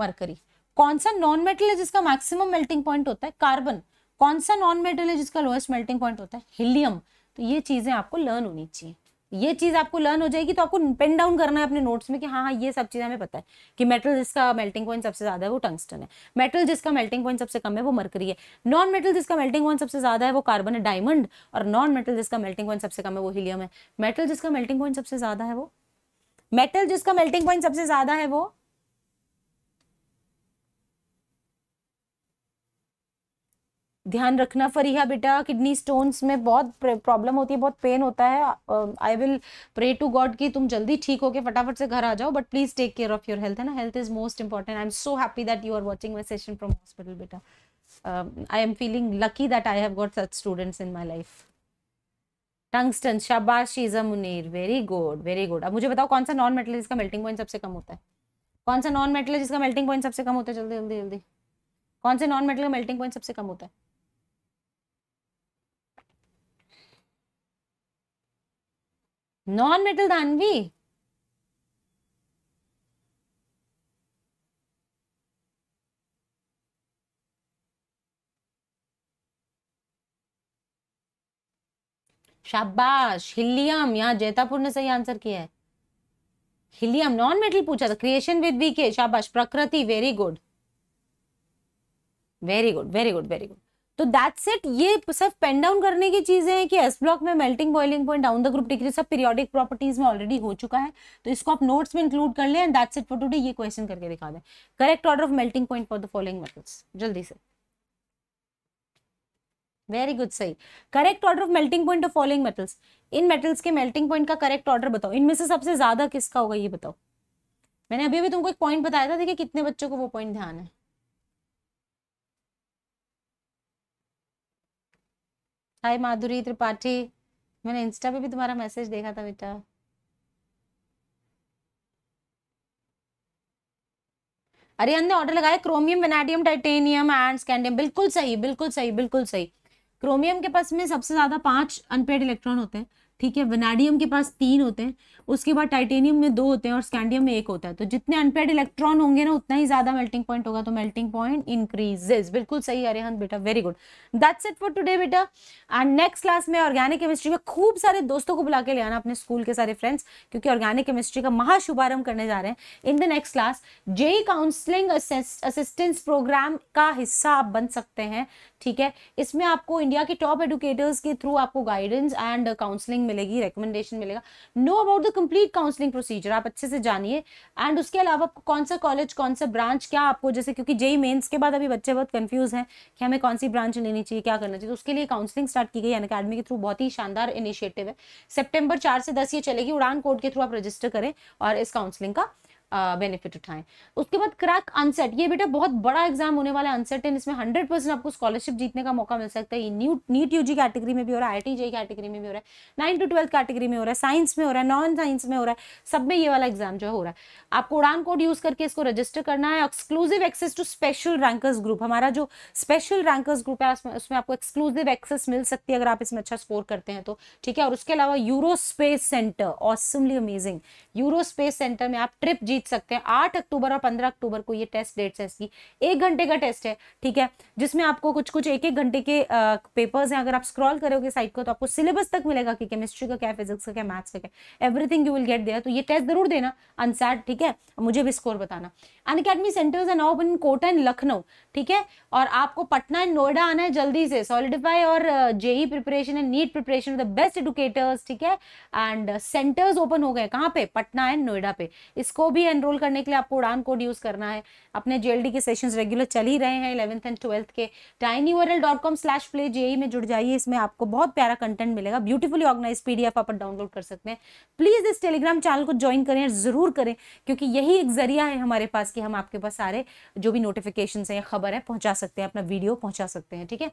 मरकरी कौन सा नॉन मेटल है जिसका मैक्सिमम मेल्टिंग पॉइंट होता है कार्बन कौन सा नॉन मेटल है जिसका लोएस्ट मेल्टिंग पॉइंट होता है हीलियम तो ये चीजें आपको लर्न होनी चाहिए ये चीज आपको लर्न हो जाएगी तो आपको पेन डाउन करना है अपने नोट्स में कि हाँ हाँ ये सब चीजें हमें पता है कि मेटल जिसका मेल्टिंग पॉइंट सबसे ज्यादा है वो टंगस्टन है मेटल जिसका मेल्टिंग पॉइंट सबसे कम है वो मरकरी है नॉन मेटल जिसका मेल्टिंग पॉइंट सबसे ज्यादा है वो कार्बन है डायमंड और नॉन मेटल जिसका मेल्टिंग पॉइंट सबसे कम है वो हीलियम है मेटल जिसका मेल्टिंग पॉइंट सबसे ज्यादा है वो मेटल जिसका मेल्टिंग पॉइंट सबसे ज्यादा है वो ध्यान रखना फरीहा बेटा किडनी स्टोन्स में बहुत प्रॉब्लम होती है बहुत पेन होता है I will pray to God कि तुम जल्दी ठीक होके फटाफट से घर आ जाओ but please take care of your health है ना health is most important I am so happy that you are watching my session from hospital बेटा I am feeling lucky that I have got such students in my life tungsten शबाशीजम Munir very good very good अब मुझे बताओ कौन सा non metal है जिसका melting point सबसे कम होता है कौन सा नॉन मेटल है जिसका मेल्टिंग पॉइंट सबसे कम होता है जल्दी जल्दी जल्दी कौन से नॉन मेटल का मेल्टिंग पॉइंट सबसे कम होता है नॉन मेटल दानवी शाबाश हिलियम यहाँ जैतापुर ने सही आंसर किया है हिलियम नॉन मेटल पूछा था क्रिएशन विद वी के शाबाश Prakriti very good very good very good very good तो दैट्स इट ये सिर्फ पेन डाउन करने की चीजें हैं कि एस ब्लॉक में melting boiling point down the group degree सब पीरियोडिक प्रॉपर्टीज में ऑलरेडी हो चुका है तो इसको आप नोट्स में इंक्लूड कर लें and that's it for today ये क्वेश्चन करके दिखा दें correct order of melting point for the following metals जल्दी से वेरी गुड सही correct order of melting point of following metals इन मेटल्स के मेल्टिंग पॉइंट का करेक्ट ऑर्डर बताओ इनमें से सबसे ज्यादा किसका होगा ये बताओ मैंने अभी अभी तुमको एक पॉइंट बताया था देखिए कितने बच्चों को वो पॉइंट ध्यान है हाय माधुरी त्रिपाठी मैंने इंस्टा पे भी तुम्हारा मैसेज देखा था बेटा अरे हमने ऑर्डर लगाया chromium vanadium titanium and scandium बिल्कुल सही बिल्कुल सही बिल्कुल सही क्रोमियम के पास में सबसे ज़्यादा पांच अनपेड इलेक्ट्रॉन होते हैं ठीक है वनाडियम के पास तीन होते हैं उसके बाद टाइटेनियम में दो होते हैं और स्कैंडियम में एक होता है तो जितने अनपेड इलेक्ट्रॉन होंगे ना उतना ही ज्यादा मेल्टिंग पॉइंट होगा तो मेल्टिंग पॉइंट इंक्रीजेज बिल्कुल सही अरेहन बेटा very good that's it for today बेटा एंड नेक्स्ट क्लास में ऑर्गेनिक केमिस्ट्री में खूब सारे दोस्तों को बुला के ले आना अपने स्कूल के सारे फ्रेंड्स क्योंकि ऑर्गेनिक केमिस्ट्री का महाशुभारंभ करने जा रहे हैं in the next class JEE counselling assistance programme का हिस्सा आप बन सकते हैं ठीक है इसमें आपको इंडिया के टॉप एडुकेटर्स के थ्रू आपको गाइडेंस एंड काउंसलिंग मिलेगी रिकमेंडेशन मिलेगा know about the complete counselling procedure आप अच्छे से जानिए एंड उसके अलावा आपको कौन सा कॉलेज कौन सा ब्रांच क्या आपको जैसे क्योंकि जेई मेन्स e e के बाद अभी बच्चे बहुत कंफ्यूज हैं कि हमें कौन सी ब्रांच लेनी चाहिए क्या करना चाहिए तो उसके लिए काउंसलिंग स्टार्ट की गई अकेडमी के थ्रू बहुत ही शानदार इनिशिएटिव है सेप्टेम्बर चार से दस ये चलेगी उड़ान कोड के थ्रू आप रजिस्टर करें और इस काउंसलिंग का बेनिफिट उठाएं उसके बाद क्रैक अनसेट ये बेटा बहुत बड़ा एग्जाम होने वाला है अनसेट एंड इसमें हंड्रेड परसेंट आपको स्कॉलरशिप जीतने का मौका मिल सकता है न्यू नीट जी कैटेगरी में भी हो रहा है आई टी कैटेगरी में भी हो रहा है नाइन टू ट्वेल्थ कैटेगरी में हो रहा है साइंस में हो रहा है नॉन साइंस में हो रहा है सब में ये वाला एग्जाम जो हो रहा है आपको उड़ान कोड यूज करके इसको रजिस्टर करना है exclusive access to special rankers group हमारा जो स्पेशल रैंकर्स ग्रुप है उसमें आपको एक्सक्लूसिव एक्सेस मिल सकती है अगर आप इसमें अच्छा स्कोर करते हैं तो ठीक है और उसके अलावा Euro Space Center awesomely amazing Euro Space Center में आप ट्रिप जी जीत सकते हैं आठ अक्टूबर और पंद्रह अक्टूबर को ये टेस्ट डेट्स है इसकी एक घंटे का टेस्ट है ठीक है जिसमें आपको कुछ कुछ एक एक घंटे के पेपर्स हैं अगर आप स्क्रॉल करोगे साइट को तो आपको सिलेबस तक मिलेगा कि केमिस्ट्री का क्या फिजिक्स का क्या मैथ्स का क्या everything you will get there तो ये टेस्ट जरूर देना अनसैड ठीक है मुझे भी स्कोर बताना Unacademy centres and of in Kota and Lucknow ठीक है और आपको पटना एंड नोएडा आना है जल्दी से सॉलिडिफाई और JEE preparation and NEET preparation the best educators ठीक है एंड सेंटर्स ओपन हो गए कहाँ पे पटना एंड नोएडा पे इसको भी एनरोल करने के लिए आपको उड़ान कोड यूज़ करना है अपने जे के सेशंस रेगुलर चल ही रहे हैं इलेवंथ एंड ट्वेल्थ के tiny dot com slash play J में जुड़ जाइए इसमें आपको बहुत प्यारा कंटेंट मिलेगा ब्यूटीफुली पी डी आप डाउनलोड कर सकते हैं प्लीज़ इस टेलीग्राम चैनल को ज्वाइन करें ज़रूर करें क्योंकि यही एक जरिया है हमारे पास कि हम आपके पास सारे जो भी नोटिफिकेशन हैं खबर है पहुँचा सकते हैं अपना वीडियो पहुँचा सकते हैं ठीक है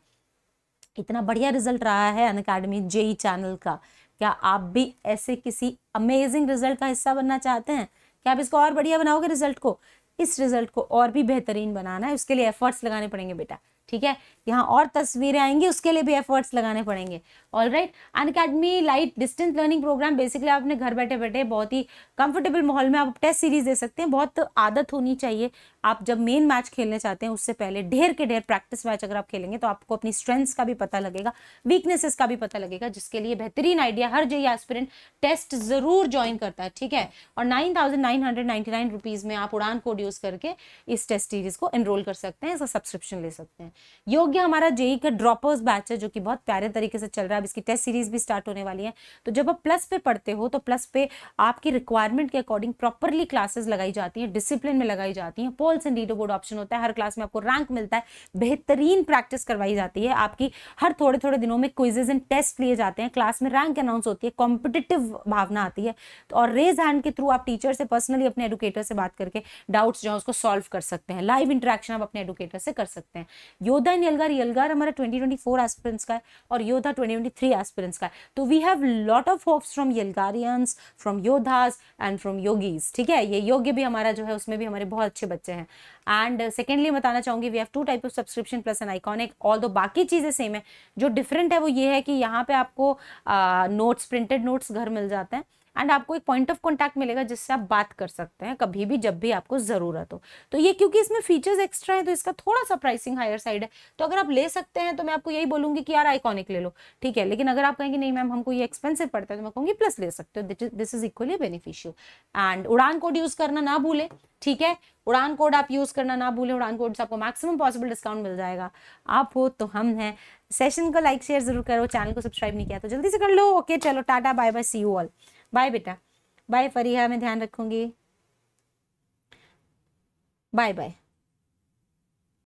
इतना बढ़िया रिजल्ट रहा है अन अकेडमी जेई चैनल का क्या आप भी ऐसे किसी अमेजिंग रिजल्ट का हिस्सा बनना चाहते हैं कि आप इसको और बढ़िया बनाओगे रिजल्ट को इस रिजल्ट को और भी बेहतरीन बनाना है उसके लिए एफर्ट्स लगाने पड़ेंगे बेटा ठीक है यहाँ और तस्वीरें आएंगी उसके लिए भी एफर्ट्स लगाने पड़ेंगे all right Unacademy light distance learning programme basically आप अपने घर बैठे बैठे बहुत ही कंफर्टेबल माहौल में आप टेस्ट सीरीज दे सकते हैं बहुत आदत होनी चाहिए आप जब मेन मैच खेलने चाहते हैं उससे पहले ढेर के ढेर प्रैक्टिस मैच अगर आप खेलेंगे तो आपको अपनी स्ट्रेंथ्स का भी पता लगेगा वीकनेसेस का भी पता लगेगा जिसके लिए बेहतरीन आइडिया हर जगह एस्पिरेंट टेस्ट जरूर ज्वाइन करता है ठीक है और nine thousand nine hundred nine rupees में आप उड़ान कोड यूज़ करके इस टेस्ट सीरीज को एनरोल कर सकते हैं इसका सब्सक्रिप्शन ले सकते हैं योग गया हमारा जेई e का ड्रॉपर्स बैच है जो कि बहुत प्यारे तरीके से चल रहा है अब इसकी टेस्ट सीरीज भी स्टार्ट होने वाली है तो जब आप प्लस पे पढ़ते हो तो प्लस पे आपकी रिक्वायरमेंट के अकॉर्डिंग प्रॉपरली क्लासेस लगाई जाती हैं डिसिप्लिन में लगाई जाती हैं polls and leaderboard option होता है हर क्लास में आपको रैंक मिलता है बेहतरीन प्रैक्टिस करवाई जाती है आपकी हर थोड़े थोड़े दिनों में क्विजेज एंड टेस्ट लिए जाते हैं क्लास में रैंक अनाउंस होती है कॉम्पिटिटिव भावना आती है तो और रेज हैंड के थ्रू आप टीचर से पर्सनली अपने एडुकेटर से बात करके डाउट्स जो है उसको सॉल्व कर सकते हैं लाइव इंटरेक्शन आप अपने एडुकेटर से कर सकते हैं योदा एंड अगर यलगार हमारा 2024 एस्पिरेंट्स का है और योद्धा 2023 एस्पिरेंट्स का है तो we have lot of hopes from यलगारियंस फ्रॉम योद्धाज एंड फ्रॉम योगीज ठीक है ये योग्य भी हमारा जो है उसमें भी हमारे बहुत अच्छे बच्चे हैं एंड uh, सेकेंडली बताना चाहूंगी we have two type of subscription plus and iconic although बाकी चीज़ें सेम है जो डिफरेंट है वो ये है कि यहाँ पे आपको नोट्स प्रिंटेड नोट्स घर मिल जाते हैं एंड आपको एक पॉइंट ऑफ कॉन्टैक्ट मिलेगा जिससे आप बात कर सकते हैं कभी भी जब भी आपको ज़रूरत हो तो ये क्योंकि इसमें फीचर्स एक्स्ट्रा है तो इसका थोड़ा सा प्राइसिंग हायर साइड है तो अगर आप ले सकते हैं तो मैं आपको यही बोलूँगी कि यार आइकॉनिक ले लो ठीक है लेकिन अगर आप कहेंगे नहीं मैम हमको ये एक्सपेंसिव पड़ता है तो मैं कहूँगी प्लस ले सकते हो this is equally beneficial and Udaan code use करना ना भूलें ठीक है उड़ान कोड आप यूज़ करना ना भूलें उड़ान कोड से आपको मैक्सिमम पॉसिबल डिस्काउंट मिल जाएगा आप हो तो हम हैं सेशन को लाइक शेयर जरूर करो चैनल को सब्सक्राइब नहीं किया तो जल्दी से कर लो ओके चलो tata bye bye see you all bye बेटा बाय फरीहा मैं ध्यान रखूंगी बाय बाय